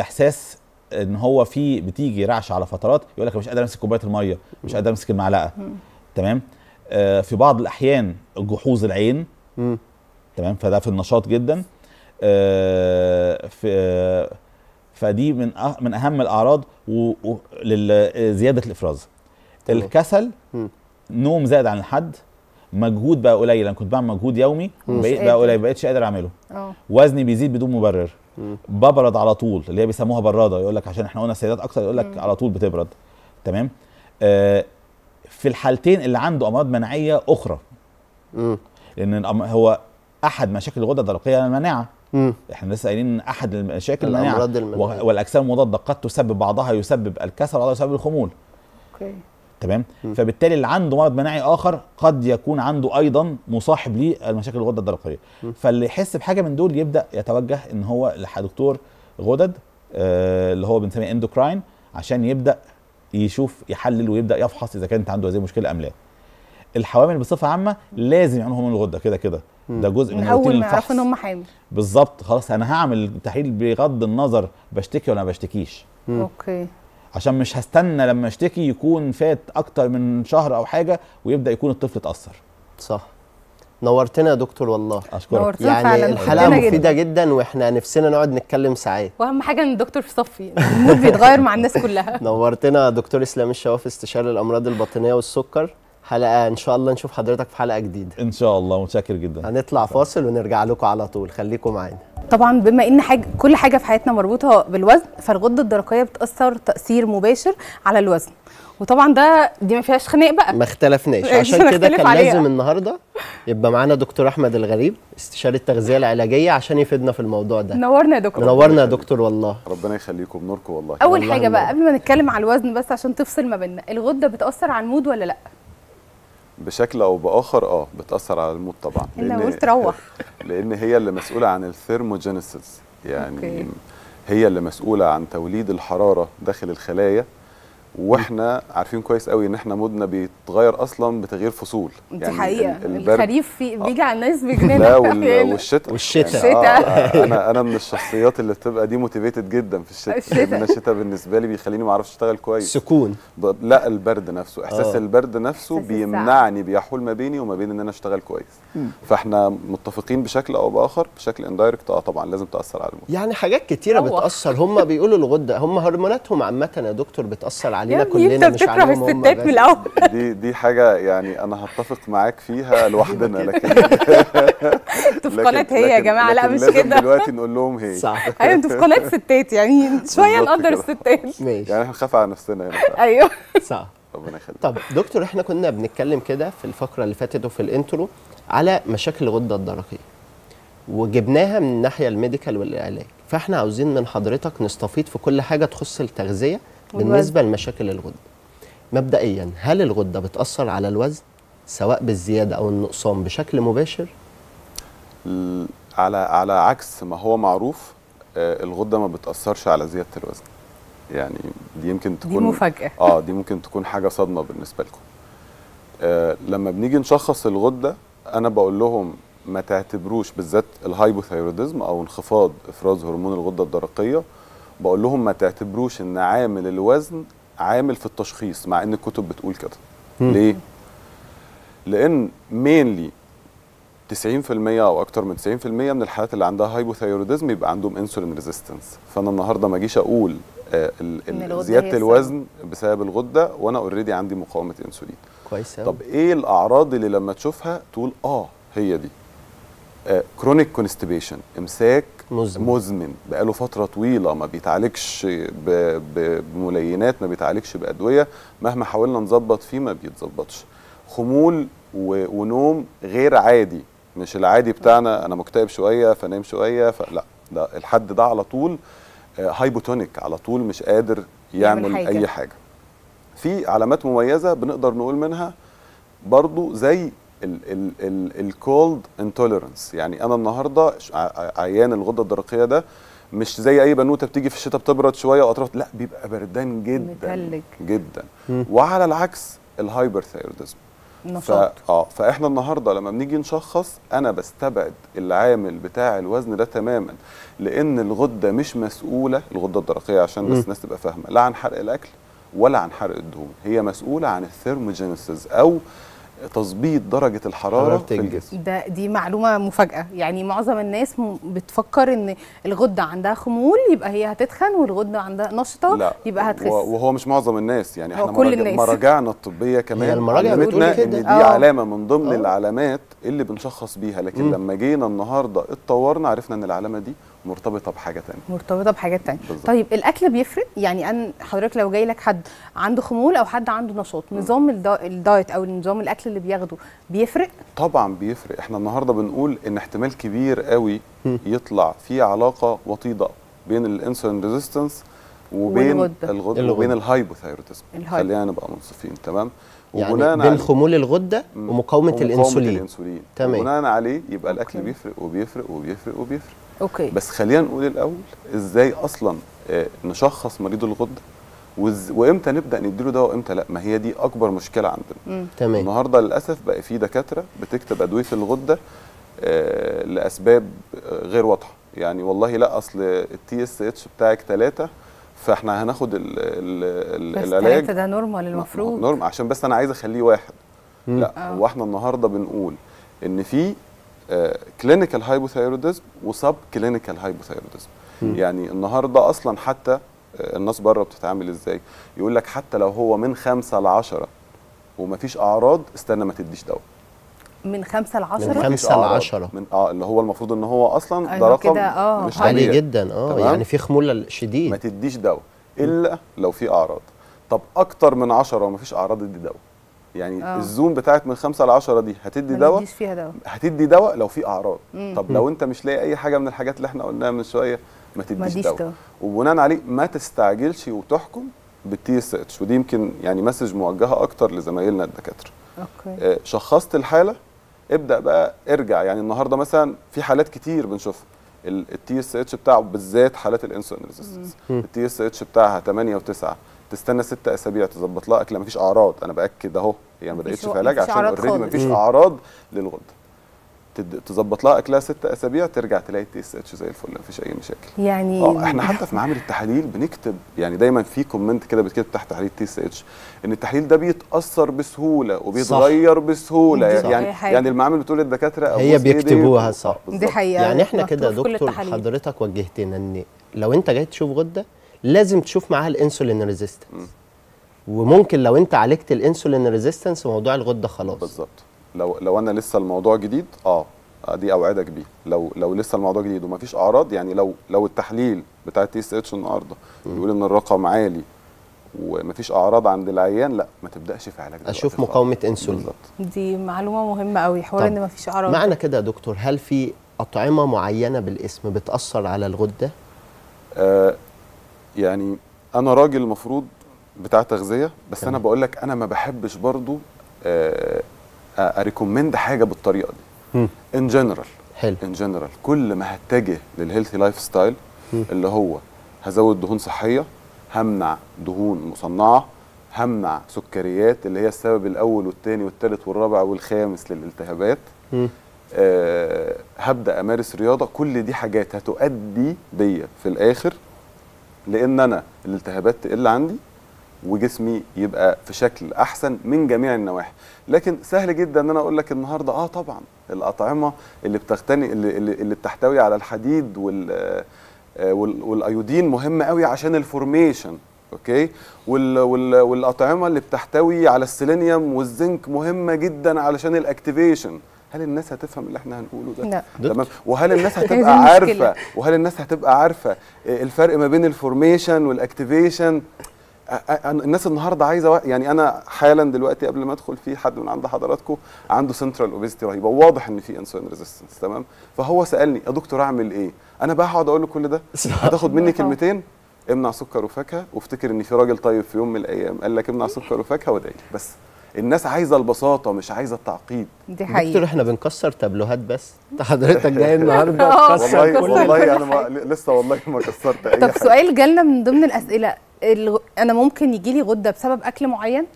احساس ان هو في بتيجي رعشه على فترات يقول لك مش قادر امسك كوبايه الميه مش قادر امسك المعلقه تمام آه في بعض الاحيان جحوظ العين تمام فده في النشاط جدا آه في آه فدي من أه من اهم الاعراض لزياده الافراز طبعا. الكسل نوم زائد عن الحد مجهود بقى قليل انا كنت بعمل مجهود يومي بقى قليل بقيتش قادر اعمله أوه. وزني بيزيد بدون مبرر ببرد على طول اللي هي بيسموها براده يقول لك عشان احنا قلنا السيدات اكتر يقول لك على طول بتبرد تمام آه في الحالتين اللي عنده امراض مناعيه اخرى لان هو احد مشاكل الغده الدرقيه المناعه احنا لسه قايلين احد المشاكل المناعه والاجسام المضاده قد تسبب بعضها يسبب الكسل وبعضها يسبب الخمول اوكي تمام فبالتالي اللي عنده مرض مناعي اخر قد يكون عنده ايضا مصاحب للمشاكل الغده الدرقيه فاللي يحس بحاجه من دول يبدا يتوجه ان هو لدكتور غدد آه اللي هو بنسميه اندوكراين عشان يبدا يشوف يحلل ويبدا يفحص اذا كانت عنده هذه المشكله ام لا الحوامل بصفه عامه لازم يعملوا هم الغده كده كده ده جزء من روتين الفحص اول ما ان هم حامل بالظبط خلاص انا هعمل التحليل بغض النظر بشتكي ولا ما بشتكيش اوكي عشان مش هستنى لما اشتكي يكون فات اكتر من شهر او حاجه ويبدا يكون الطفل اتاثر صح نورتنا يا دكتور والله اشكرك يعني فعلا. الحلقه مفيده جدا. جدا واحنا نفسنا نقعد نتكلم ساعات واهم حاجه ان الدكتور في صفي المود بيتغير مع الناس كلها نورتنا يا دكتور اسلام الشواف استشاري الامراض الباطنيه والسكر حلقه ان شاء الله نشوف حضرتك في حلقه جديده ان شاء الله متشكر جدا هنطلع فاصل ونرجع لكم على طول خليكم معانا طبعا بما ان حاج... كل حاجه في حياتنا مربوطه بالوزن فالغده الدرقيه بتاثر تاثير مباشر على الوزن وطبعا ده دي ما فيهاش خناق بقى ما اختلفناش عشان كده كان عليها. لازم النهارده يبقى معانا دكتور احمد الغريب استشاري التغذيه العلاجيه عشان يفيدنا في الموضوع ده نورنا يا دكتور نورنا يا دكتور والله ربنا يخليكم نوركم والله اول والله حاجه بقى قبل ما نتكلم على الوزن بس عشان تفصل ما بيننا الغده بتاثر على المود ولا لا بشكل او باخر اه بتاثر على المود طبعا لان روح لان هي اللي مسؤوله عن الثيرموجينيسيس يعني أوكي. هي اللي مسؤوله عن توليد الحراره داخل الخلايا واحنا عارفين كويس قوي ان احنا مودنا بيتغير اصلا بتغيير فصول دي يعني حقيقه الخريف في آه. بيجي على الناس بجنان لا يعني والشتاء والشتاء يعني آه،, آه انا انا من الشخصيات اللي بتبقى دي موتيفيتد جدا في الشتاء لان الشتاء بالنسبه لي بيخليني ما اعرفش اشتغل كويس سكون لا البرد نفسه آه. احساس أوه. البرد نفسه بيمنعني بيحول ما بيني وما بين ان انا اشتغل كويس فاحنا متفقين بشكل او باخر بشكل اندايركت اه طبعا لازم تاثر على المود يعني حاجات كتيره بتاثر هم بيقولوا الغده هم هرموناتهم عامه يا دكتور بتاثر علينا يعني كلنا مش بتكره الستات من الاول دي دي حاجه يعني انا هتفق معاك فيها لوحدنا لكن في قناه هي يا جماعه لا مش كده دلوقتي نقول لهم هي صح ايوه انتوا في قناه ستات يعني شويه نقدر الستات ماشي يعني احنا نخاف على نفسنا هنا يعني. ايوه صح ربنا يخليك طب دكتور احنا كنا بنتكلم كده في الفقره اللي فاتت وفي الانترو على مشاكل الغده الدرقيه وجبناها من الناحيه الميديكال والعلاج فاحنا عاوزين من حضرتك نستفيد في كل حاجه تخص التغذيه بالنسبه لمشاكل الغده مبدئيا هل الغده بتاثر على الوزن سواء بالزياده او النقصان بشكل مباشر على على عكس ما هو معروف آه، الغده ما بتاثرش على زياده الوزن يعني دي يمكن تكون دي مفاجاه اه دي ممكن تكون حاجه صدمه بالنسبه لكم آه لما بنيجي نشخص الغده انا بقول لهم ما تعتبروش بالذات الهايبوثايروديزم او انخفاض افراز هرمون الغده الدرقيه بقول لهم ما تعتبروش ان عامل الوزن عامل في التشخيص مع ان الكتب بتقول كده مم. ليه لان مينلي 90% او اكتر من 90% من الحالات اللي عندها هايبوثايروديزم يبقى عندهم انسولين ريزيستنس فانا النهارده ما اجيش اقول آه زياده الوزن بسبب الغده وانا اوريدي عندي مقاومه انسولين كويس طب ايه الاعراض اللي لما تشوفها تقول اه هي دي كرونيك آه كونستيبيشن امساك مزمن, مزمن. بقاله فترة طويلة ما بيتعالجش بملينات ما بيتعالجش بأدوية مهما حاولنا نظبط فيه ما بيتظبطش خمول ونوم غير عادي مش العادي بتاعنا أنا مكتئب شوية فنام شوية فلا ده الحد ده على طول هايبوتونيك آه، على طول مش قادر يعمل حاجة. أي حاجة في علامات مميزة بنقدر نقول منها برضو زي الكولد انتوليرنس يعني انا النهارده عيان الغده الدرقيه ده مش زي اي بنوته بتيجي في الشتاء بتبرد شويه واطراف لا بيبقى بردان جدا متلج. جدا م. وعلى العكس الهايبر الهايبرثايرودزم ف... اه فاحنا النهارده لما بنيجي نشخص انا بستبعد العامل بتاع الوزن ده تماما لان الغده مش مسؤوله الغده الدرقيه عشان بس الناس تبقى فاهمه لا عن حرق الاكل ولا عن حرق الدهون هي مسؤوله عن الثيرموجينيسيس او تظبيط درجه الحراره في الجسم ده دي معلومه مفاجاه يعني معظم الناس بتفكر ان الغده عندها خمول يبقى هي هتتخن والغده عندها نشطه لا. يبقى هتخس وهو مش معظم الناس يعني احنا كل الناس. مراجعنا الطبيه كمان يعني المراجع علمتنا ان دي أوه. علامه من ضمن أوه. العلامات اللي بنشخص بيها لكن م. لما جينا النهارده اتطورنا عرفنا ان العلامه دي مرتبطه بحاجه ثانيه مرتبطه بحاجات ثانيه طيب الاكل بيفرق يعني انا حضرتك لو جاي لك حد عنده خمول او حد عنده نشاط نظام الدايت او نظام الاكل اللي بياخده بيفرق طبعا بيفرق احنا النهارده بنقول ان احتمال كبير قوي يطلع في علاقه وطيده بين الانسولين ريزيستنس وبين الغده وبين الهايبوثايروتيزم خلينا نبقى منصفين تمام يعني بين خمول الغده ومقاومه, ومقاومة الانسولين, الانسولين. تمام بناء عليه يبقى الاكل بيفرق وبيفرق وبيفرق وبيفرق اوكي بس خلينا نقول الاول ازاي اصلا آه، نشخص مريض الغده وامتى نبدا نديله دواء وامتى لا ما هي دي اكبر مشكله عندنا تمام النهارده للاسف بقى في دكاتره بتكتب ادويه الغده آه، لاسباب غير واضحه يعني والله لا اصل التي اس اتش بتاعك ثلاثه فاحنا هناخد الـ الـ بس العلاج بس ده نورمال المفروض نورمال عشان بس انا عايز اخليه واحد لا آه. هو احنا النهارده بنقول ان في كلينيكال هايبوثايروديزم وسب كلينيكال هايبوثايروديزم يعني النهارده اصلا حتى آه، الناس بره بتتعامل ازاي يقول لك حتى لو هو من خمسة ل 10 ومفيش اعراض استنى ما تديش دواء من 5 ل 10 من 5 ل 10 من اه اللي هو المفروض ان هو اصلا أيوة ده رقم آه. مش عالي جدا اه يعني في خمول شديد ما تديش دواء الا لو في اعراض طب اكتر من 10 ومفيش اعراض ادي دواء يعني أوه. الزوم بتاعت من 5 ل 10 دي هتدي دواء فيها دواء هتدي دواء لو في اعراض مم. طب لو انت مش لاقي اي حاجه من الحاجات اللي احنا قلناها من شويه ما تديش دواء وبناء عليه ما تستعجلش وتحكم بالتي اس اتش ودي يمكن يعني مسج موجهه اكتر لزمايلنا الدكاتره اوكي آه، شخصت الحاله ابدا بقى ارجع يعني النهارده مثلا في حالات كتير بنشوفها التي اس اتش بتاعه بالذات حالات الانسولين ريزيستنس التي اس اتش بتاعها 8 و9 تستنى ست اسابيع تظبط لها اكل مفيش اعراض انا باكد اهو هي ما بداتش في علاج عشان اوريدي مفيش اعراض للغده تظبط لها اكلها ست اسابيع ترجع تلاقي التي اس اتش زي الفل مفيش اي مشاكل يعني اه احنا حتى في معامل التحاليل بنكتب يعني دايما في كومنت كده بتكتب تحت تحاليل التي اس اتش ان التحليل ده بيتاثر بسهوله وبيتغير بسهوله صح. يعني صح. يعني المعامل بتقول الدكاتره هي إيه بيكتبوها صح دي حقيقه يعني احنا كده دكتور حضرتك وجهتنا ان لو انت جاي تشوف غده لازم تشوف معاها الانسولين ريزيستنس وممكن لو انت عالجت الانسولين ريزيستنس موضوع الغده خلاص بالظبط لو لو انا لسه الموضوع جديد اه دي اوعدك بيه لو لو لسه الموضوع جديد ومفيش اعراض يعني لو لو التحليل بتاع التي اس اتش النهارده بيقول ان الرقم عالي ومفيش اعراض عند العيان لا ما تبداش في علاج اشوف مقاومه انسولين بالزبط. دي معلومه مهمه قوي حوار ان مفيش اعراض معنى كده يا دكتور هل في اطعمه معينه بالاسم بتاثر على الغده آه يعني انا راجل المفروض بتاع تغذيه بس تمام. انا بقول لك انا ما بحبش برضو آه، اريكومند حاجه بالطريقه دي ان جنرال حلو ان جنرال كل ما هتجه للهيلثي لايف ستايل اللي هو هزود دهون صحيه همنع دهون مصنعه همنع سكريات اللي هي السبب الاول والثاني والثالث والرابع والخامس للالتهابات أه هبدا امارس رياضه كل دي حاجات هتؤدي بيا في الاخر لان انا الالتهابات تقل عندي وجسمي يبقى في شكل احسن من جميع النواحي لكن سهل جدا ان انا اقول لك النهارده اه طبعا الاطعمه اللي بتغتني اللي, اللي بتحتوي على الحديد وال آه، والايودين مهم قوي عشان الفورميشن اوكي وال وال والاطعمه اللي بتحتوي على السيلينيوم والزنك مهمه جدا علشان الاكتيفيشن هل الناس هتفهم اللي احنا هنقوله ده؟ لا تمام وهل الناس هتبقى عارفه وهل الناس هتبقى عارفه الفرق ما بين الفورميشن والاكتيفيشن الناس النهارده عايزه يعني انا حالا دلوقتي قبل ما ادخل في حد من عند حضراتكم عنده سنترال اوبيستي رهيبه واضح ان في انسولين ريزيستنس تمام فهو سالني يا دكتور اعمل ايه انا بقى هقعد اقول له كل ده هتاخد مني اه. كلمتين امنع سكر وفاكهه وافتكر ان في راجل طيب في يوم من الايام قال لك امنع سكر وفاكهه وادعي بس الناس عايزه البساطه مش عايزه التعقيد دي حقيقة دكتور احنا بنكسر تابلوهات بس حضرتك جاي النهارده آه، تكسر والله والله انا ما لسه والله ما كسرت اي طب حاجة. سؤال جالنا من ضمن الاسئله انا ممكن يجي لي غده بسبب اكل معين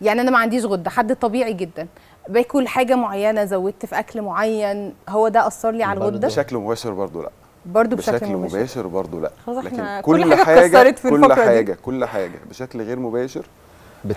يعني انا ما عنديش غده حد طبيعي جدا باكل حاجه معينه زودت في اكل معين هو ده اثر لي على الغده بشكل مباشر برضو لا برضو بشكل, بشكل مباشر, مباشر برضو لا لكن كل حاجه, حاجة كل حاجه كل حاجه بشكل غير مباشر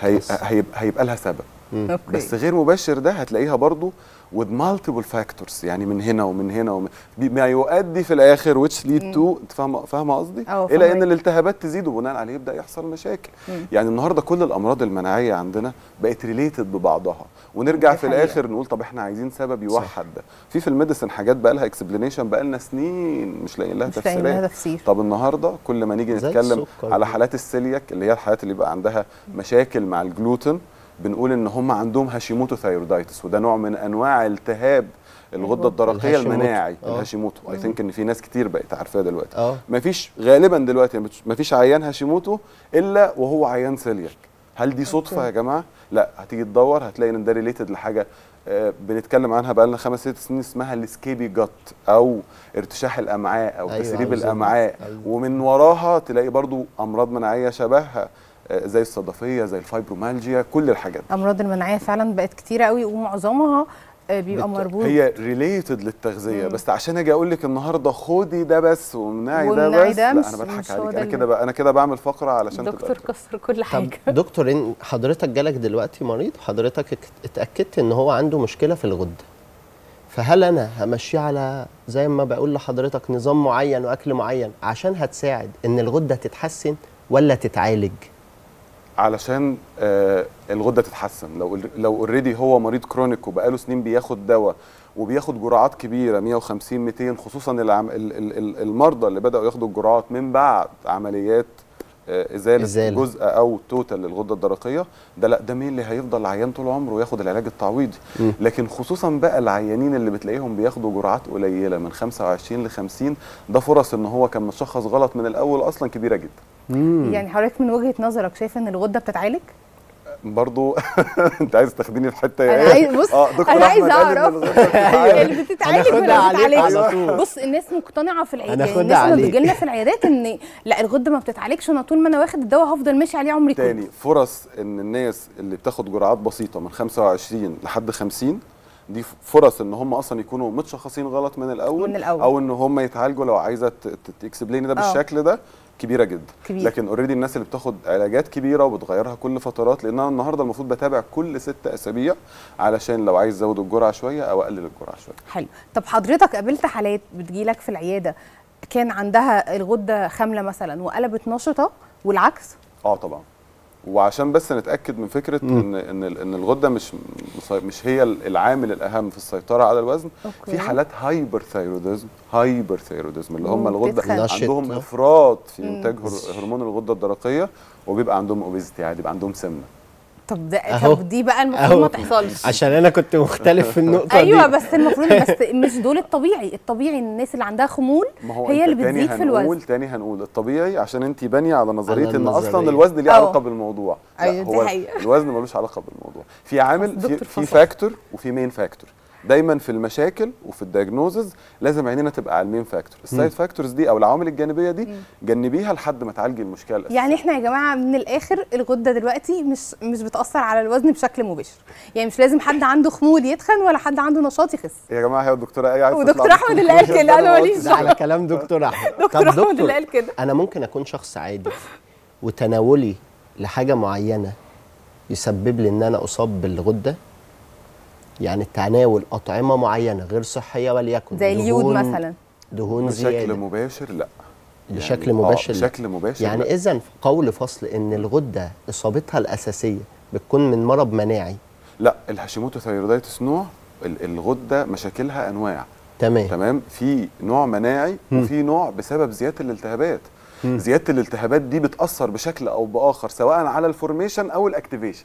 هيبقى هيبقى لها سبب مم. بس غير مباشر ده هتلاقيها برضو with multiple factors يعني من هنا ومن هنا ومن ما يؤدي في الاخر which lead to انت فاهمه فاهمه قصدي أه، الى ان الالتهابات تزيد وبناء عليه يبدا يحصل مشاكل مم. يعني النهارده كل الامراض المناعيه عندنا بقت ريليتد ببعضها ونرجع في حقيقة. الاخر نقول طب احنا عايزين سبب يوحد ده في في الميديسن حاجات بقى لها اكسبلينيشن بقى لنا سنين مش لاقيين لها تفسيرات تفسير طب النهارده كل ما نيجي نتكلم على حالات السيلياك اللي هي الحالات اللي بيبقى عندها مشاكل مع الجلوتين بنقول ان هم عندهم هاشيموتو ثايرودايتس وده نوع من انواع التهاب الغده الدرقيه المناعي اه. الهاشيموتو اي ثينك ان في ناس كتير بقت عارفاه دلوقتي أوه. مفيش غالبا دلوقتي مفيش عيان هاشيموتو الا وهو عيان سيلياك هل دي صدفه أوكي. يا جماعه لا هتيجي تدور هتلاقي ان ده ريليتد لحاجه آه، بنتكلم عنها بقالنا خمس ست سنين اسمها السكيبي جت او ارتشاح الامعاء او أيوة تسريب أيوة، الامعاء أيوة. ومن وراها تلاقي برضو امراض مناعيه شبهها آه، زي الصدفيه زي الفايبرومالجيا كل الحاجات دي. امراض المناعيه فعلا بقت كتيره قوي ومعظمها آه، بيبقى مربوط هي ريليتد للتغذيه مم. بس عشان اجي اقول لك النهارده خدي ده بس وامنعي ده بس لا انا بضحك عليك انا كده انا كده بعمل فقره علشان دكتور كسر كل حاجه طب دكتور إن حضرتك جالك دلوقتي مريض حضرتك اتاكدت ان هو عنده مشكله في الغده فهل انا همشيه على زي ما بقول لحضرتك نظام معين واكل معين عشان هتساعد ان الغده تتحسن ولا تتعالج علشان آه، الغده تتحسن لو لو اوريدي هو مريض كرونيك وبقاله سنين بياخد دواء وبياخد جرعات كبيره 150 200 خصوصا المرضى اللي بداوا ياخدوا الجرعات من بعد عمليات آه، ازاله, إزالة. جزء او توتال للغده الدرقيه ده لا ده مين اللي هيفضل عيان طول عمره وياخد العلاج التعويضي لكن خصوصا بقى العيانين اللي بتلاقيهم بياخدوا جرعات قليله من 25 ل 50 ده فرص ان هو كان متشخص غلط من الاول اصلا كبيره جدا مم. يعني حضرتك من وجهه نظرك شايف ان الغده بتتعالج برضو انت عايز تاخديني في حته يا ايه بص آه دكتور انا عايز اعرف يعني اللي بتتعالج ولا بتتعالج بص الناس مقتنعه في العيادات الناس اللي بتجي لنا في العيادات ان لا الغده ما بتتعالجش انا طول ما انا واخد الدواء هفضل ماشي عليه عمري كله تاني فرص ان الناس اللي بتاخد جرعات بسيطه من 25 لحد 50 دي فرص ان هم اصلا يكونوا متشخصين غلط من الاول, من الأول. او ان هم يتعالجوا لو عايزه تكسبلين ده آه. بالشكل ده كبيره جدا كبير. لكن اوريدي الناس اللي بتاخد علاجات كبيره وبتغيرها كل فترات لان انا النهارده المفروض بتابع كل ست اسابيع علشان لو عايز ازود الجرعه شويه او اقلل الجرعه شويه حلو طب حضرتك قابلت حالات بتجيلك في العياده كان عندها الغده خامله مثلا وقلبت نشطه والعكس اه طبعا وعشان بس نتاكد من فكره مم. ان ان ان الغده مش مش هي العامل الاهم في السيطره على الوزن أوكي. في حالات هايبر ثايروديزم هايبر ثايروديزم اللي هم الغده عندهم افراط في انتاج هرمون الغده الدرقيه وبيبقى عندهم اوبيزيتي عادي بيبقى عندهم سمنه طب ده طب دي بقى المفروض ما تحصلش عشان انا كنت مختلف في النقطه أيوة دي ايوه بس المفروض بس مش دول الطبيعي الطبيعي ان الناس اللي عندها خمول هي اللي بتزيد في الوزن تاني هنقول الطبيعي عشان انت بانيه على نظريه ان اصلا الوزن ليه علاقه بالموضوع ايوه دي حقيقة. الوزن ملوش علاقه بالموضوع في عامل في, في فاكتور وفي مين فاكتور دايما في المشاكل وفي الدايجنوزز لازم عينينا تبقى على المين فاكتور السايد فاكتورز دي او العوامل الجانبيه دي جنبيها لحد ما تعالجي المشكله الأساسية. يعني احنا يا جماعه من الاخر الغده دلوقتي مش مش بتاثر على الوزن بشكل مباشر يعني مش لازم حد عنده خمول يتخن ولا حد عنده نشاط يخس يا جماعه هي الدكتوره ايه عايزه ودكتور احمد اللي قال كده انا ماليش على كلام دكتور احمد دكتور احمد اللي قال كده انا ممكن اكون شخص عادي وتناولي لحاجه معينه يسبب لي ان انا اصاب بالغده يعني تناول أطعمة معينة غير صحية وليكن زي اليود مثلا دهون بشكل زيادة بشكل مباشر لا يعني بشكل آه، مباشر بشكل مباشر يعني إذا قول فصل إن الغدة إصابتها الأساسية بتكون من مرض مناعي لا الهاشيموتو ثايرويدايتس نوع الغده مشاكلها انواع تمام تمام في نوع مناعي وفي نوع بسبب زياده الالتهابات زياده الالتهابات دي بتاثر بشكل او باخر سواء على الفورميشن او الاكتيفيشن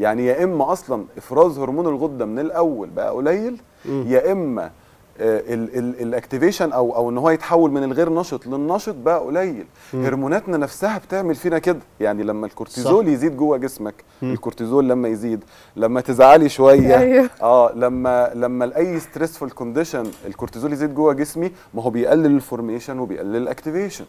يعني يا اما اصلا افراز هرمون الغده من الاول بقى قليل يا اما آه، الاكتيفيشن او او ان هو يتحول من الغير نشط للنشط بقى قليل مم. هرموناتنا نفسها بتعمل فينا كده يعني لما الكورتيزول صح. يزيد جوه جسمك مم. الكورتيزول لما يزيد لما تزعلي شويه أيوه. اه لما لما اي ستريسفول كونديشن الكورتيزول يزيد جوه جسمي ما هو بيقلل الفورميشن وبيقلل الاكتيفيشن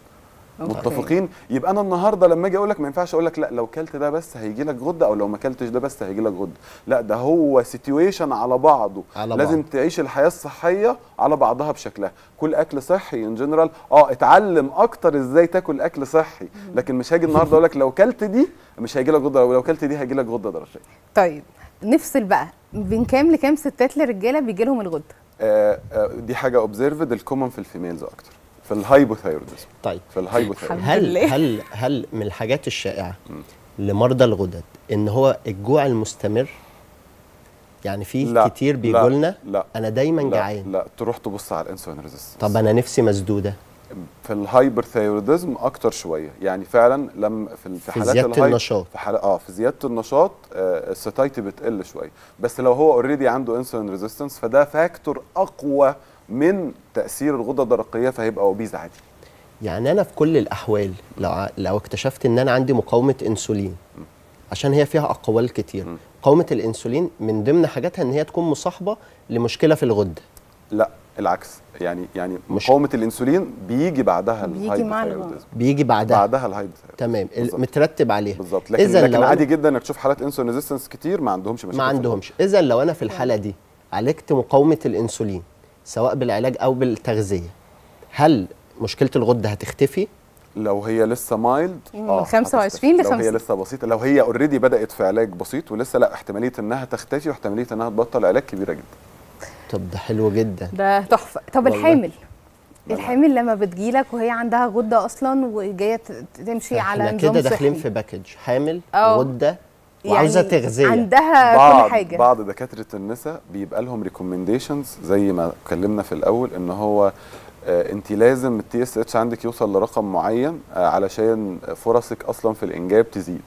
أوكي. متفقين يبقى انا النهارده لما اجي اقول لك ما ينفعش اقول لك لا لو كلت ده بس هيجي لك غده او لو ما كلتش ده بس هيجي لك غده لا ده هو سيتويشن على بعضه على لازم بعض. تعيش الحياه الصحيه على بعضها بشكلها كل اكل صحي ان جنرال اه اتعلم اكتر ازاي تاكل اكل صحي لكن مش هاجي النهارده اقول لك لو كلت دي مش هيجي لك غده ولو كلت دي هيجي لك غده ده طيب نفصل بقى بين كام لكام ستات للرجاله بيجي لهم الغده آه آه دي حاجه اوبزرفد الكومن في الفيميلز اكتر في الهايبوثايرويدزم طيب في الهايبوثايرويدزم هل هل هل من الحاجات الشائعه لمرضى الغدد ان هو الجوع المستمر يعني في كتير بيجوا لنا انا دايما جعان لا تروح تبص على الانسولين ريزيستنس طب انا نفسي مسدوده في الهايبرثايرودزم اكتر شويه يعني فعلا لما في, في حالات زياده الهاي... النشاط في حال... اه في زياده النشاط آه الساتايتي بتقل شويه بس لو هو اوريدي عنده انسولين ريزيستنس فده فاكتور اقوى من تاثير الغده الدرقيه فهيبقى اوبيز عادي يعني انا في كل الاحوال لو لو اكتشفت ان انا عندي مقاومه انسولين عشان هي فيها اقوال كتير مقاومه الانسولين من ضمن حاجاتها ان هي تكون مصاحبه لمشكله في الغده لا العكس يعني يعني مش مقاومه الانسولين بيجي بعدها بيجي بيجي بعدها بعدها الهايد تمام بالزبط. مترتب عليها بالظبط لكن, إذن لكن لو عادي جدا انك تشوف حالات انسولين ريزيستنس كتير ما عندهمش مشكله ما عندهمش اذا لو انا في الحاله دي عالجت مقاومه الانسولين سواء بالعلاج او بالتغذيه هل مشكله الغده هتختفي لو هي لسه مايلد آه، من 25 ل 50 لو هي لسه بسيطه لو هي اوريدي بدات في علاج بسيط ولسه لا احتماليه انها تختفي واحتماليه انها تبطل علاج كبيره جدا طب ده حلو جدا ده تحفه طب والله. الحامل الحامل لما بتجيلك وهي عندها غده اصلا وجايه تمشي على نظام كده داخلين في باكج حامل أوه. غده وعاوزه يعني تغذيه عندها بعض كل حاجه بعض دكاتره النساء بيبقى لهم ريكومنديشنز زي ما اتكلمنا في الاول ان هو آه، انت لازم التي اس اتش عندك يوصل لرقم معين آه، علشان فرصك اصلا في الانجاب تزيد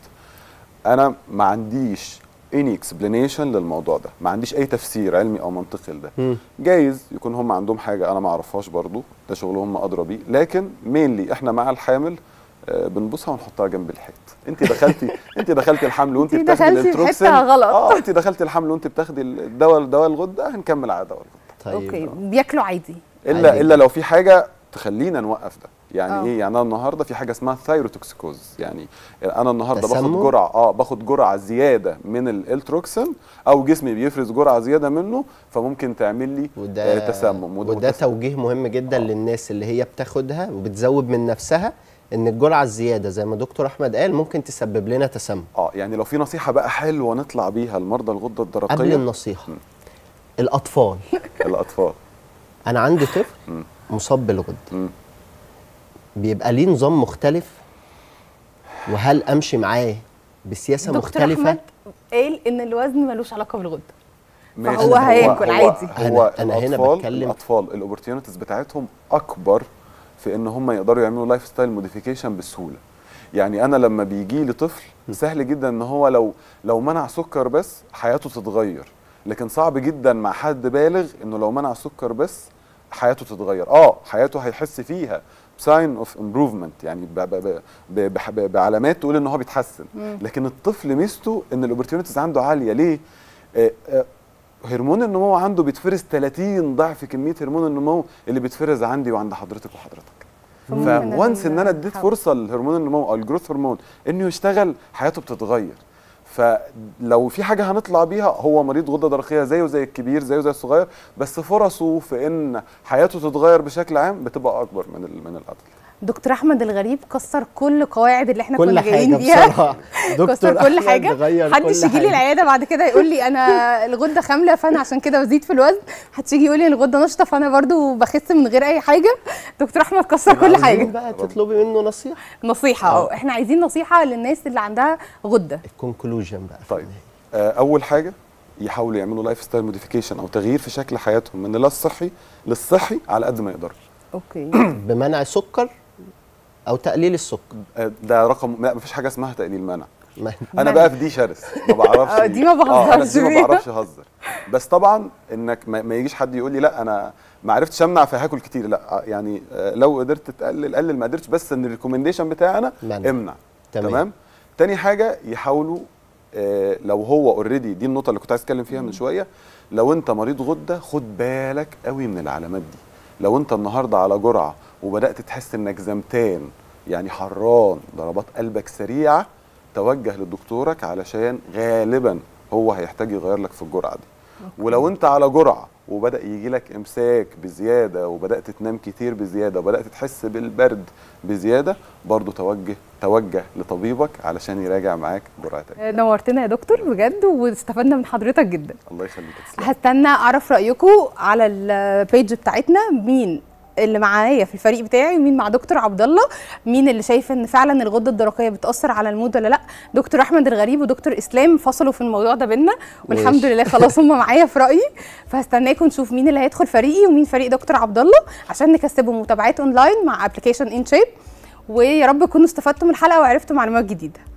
انا ما عنديش اني اكسبلانيشن للموضوع ده ما عنديش اي تفسير علمي او منطقي لده جايز يكون هم عندهم حاجه انا ما اعرفهاش برضو ده شغلهم ادرى بيه لكن مينلي احنا مع الحامل آه، بنبصها ونحطها جنب الحيط انت دخلتي انت دخلتي الحمل وانت بتاخدي الالتروكسين غلط اه انت دخلتي الحمل وانت بتاخدي الدواء دواء الغده هنكمل على دواء الغده طيب اوكي آه. بياكلوا عادي الا عادي. الا لو في حاجه تخلينا نوقف ده يعني أوه. ايه يعني انا النهارده في حاجه اسمها ثايروتوكسيكوز يعني انا النهارده باخد جرعه اه باخد جرعه زياده من الالتروكسين او جسمي بيفرز جرعه زياده منه فممكن تعمل لي وده آه، تسمم وده, وده, توجيه مهم جدا أوه. للناس اللي هي بتاخدها وبتزود من نفسها ان الجرعه الزياده زي ما دكتور احمد قال ممكن تسبب لنا تسمم اه يعني لو في نصيحه بقى حلوه نطلع بيها لمرضى الغده الدرقيه قبل النصيحه م. الاطفال الاطفال انا عندي طفل مصاب بالغده بيبقى ليه نظام مختلف وهل امشي معاه بسياسه دكتور مختلفه دكتور احمد قال ان الوزن ملوش علاقه بالغده ماشي هو هياكل عادي هو انا, أنا هنا بتكلم الاطفال الاوبورتيونيتيز بتاعتهم اكبر في ان هم يقدروا يعملوا لايف ستايل موديفيكيشن بسهوله يعني انا لما بيجي لي طفل سهل جدا ان هو لو لو منع سكر بس حياته تتغير لكن صعب جدا مع حد بالغ انه لو منع سكر بس حياته تتغير اه حياته هيحس فيها ساين اوف امبروفمنت يعني ب ب ب بعلامات تقول ان هو بيتحسن لكن الطفل ميزته ان الاوبورتيونيتيز عنده عاليه ليه آه آه هرمون النمو عنده بيتفرز 30 ضعف كميه هرمون النمو اللي بيتفرز عندي وعند حضرتك وحضرتك فوانس ان انا اديت فرصه لهرمون النمو او الجروث هرمون انه يشتغل حياته بتتغير فلو في حاجه هنطلع بيها هو مريض غده درقيه زيه زي الكبير زيه زي الصغير بس فرصه في ان حياته تتغير بشكل عام بتبقى اكبر من من الادلت دكتور احمد الغريب كسر كل قواعد اللي احنا كنا جايين بيها كسر كل حاجه محدش يجي لي العياده بعد كده يقول لي انا الغده خامله فانا عشان كده بزيد في الوزن محدش يجي يقول لي الغده نشطه فانا برضو بخس من غير اي حاجه دكتور احمد كسر كل حاجه بقى تطلبي منه نصيحه نصيحه اه احنا عايزين نصيحه للناس اللي عندها غده الكونكلوجن بقى طيب آه، اول حاجه يحاولوا يعملوا لايف ستايل موديفيكيشن او تغيير في شكل حياتهم من لا الصحي للصحي على قد ما يقدروا اوكي بمنع السكر او تقليل السكر آه، ده رقم لا مفيش حاجه اسمها تقليل منع انا بقى في دي شرس ما بعرفش آه، آه، دي ما بهزرش آه ما بعرفش اهزر بس طبعا انك ما يجيش حد يقول لي لا انا ما عرفتش امنع فهاكل كتير لا يعني لو قدرت تقلل قلل ما قدرتش بس ان الريكومنديشن بتاعنا انا امنع تمام. تمام تاني حاجه يحاولوا لو هو اوريدي دي النقطه اللي كنت عايز اتكلم فيها من شويه لو انت مريض غده خد بالك قوي من العلامات دي لو انت النهارده على جرعه وبدات تحس انك زمتان يعني حران ضربات قلبك سريعه توجه لدكتورك علشان غالبا هو هيحتاج يغير لك في الجرعه دي ولو انت على جرعه وبدا يجي لك امساك بزياده وبدات تنام كتير بزياده وبدات تحس بالبرد بزياده برضو توجه توجه لطبيبك علشان يراجع معاك جرعتك آه، نورتنا يا دكتور بجد واستفدنا من حضرتك جدا الله يخليك هستنى اعرف رايكم على البيج بتاعتنا مين اللي معايا في الفريق بتاعي ومين مع دكتور عبد الله مين اللي شايف ان فعلا الغده الدرقيه بتاثر على المود ولا لا دكتور احمد الغريب ودكتور اسلام فصلوا في الموضوع ده بينا والحمد لله خلاص هم معايا في رايي فهستناكم نشوف مين اللي هيدخل فريقي ومين فريق دكتور عبد الله عشان نكسبه متابعات اونلاين مع ابلكيشن ان شيب ويا رب تكونوا استفدتوا من الحلقه وعرفتوا معلومات جديده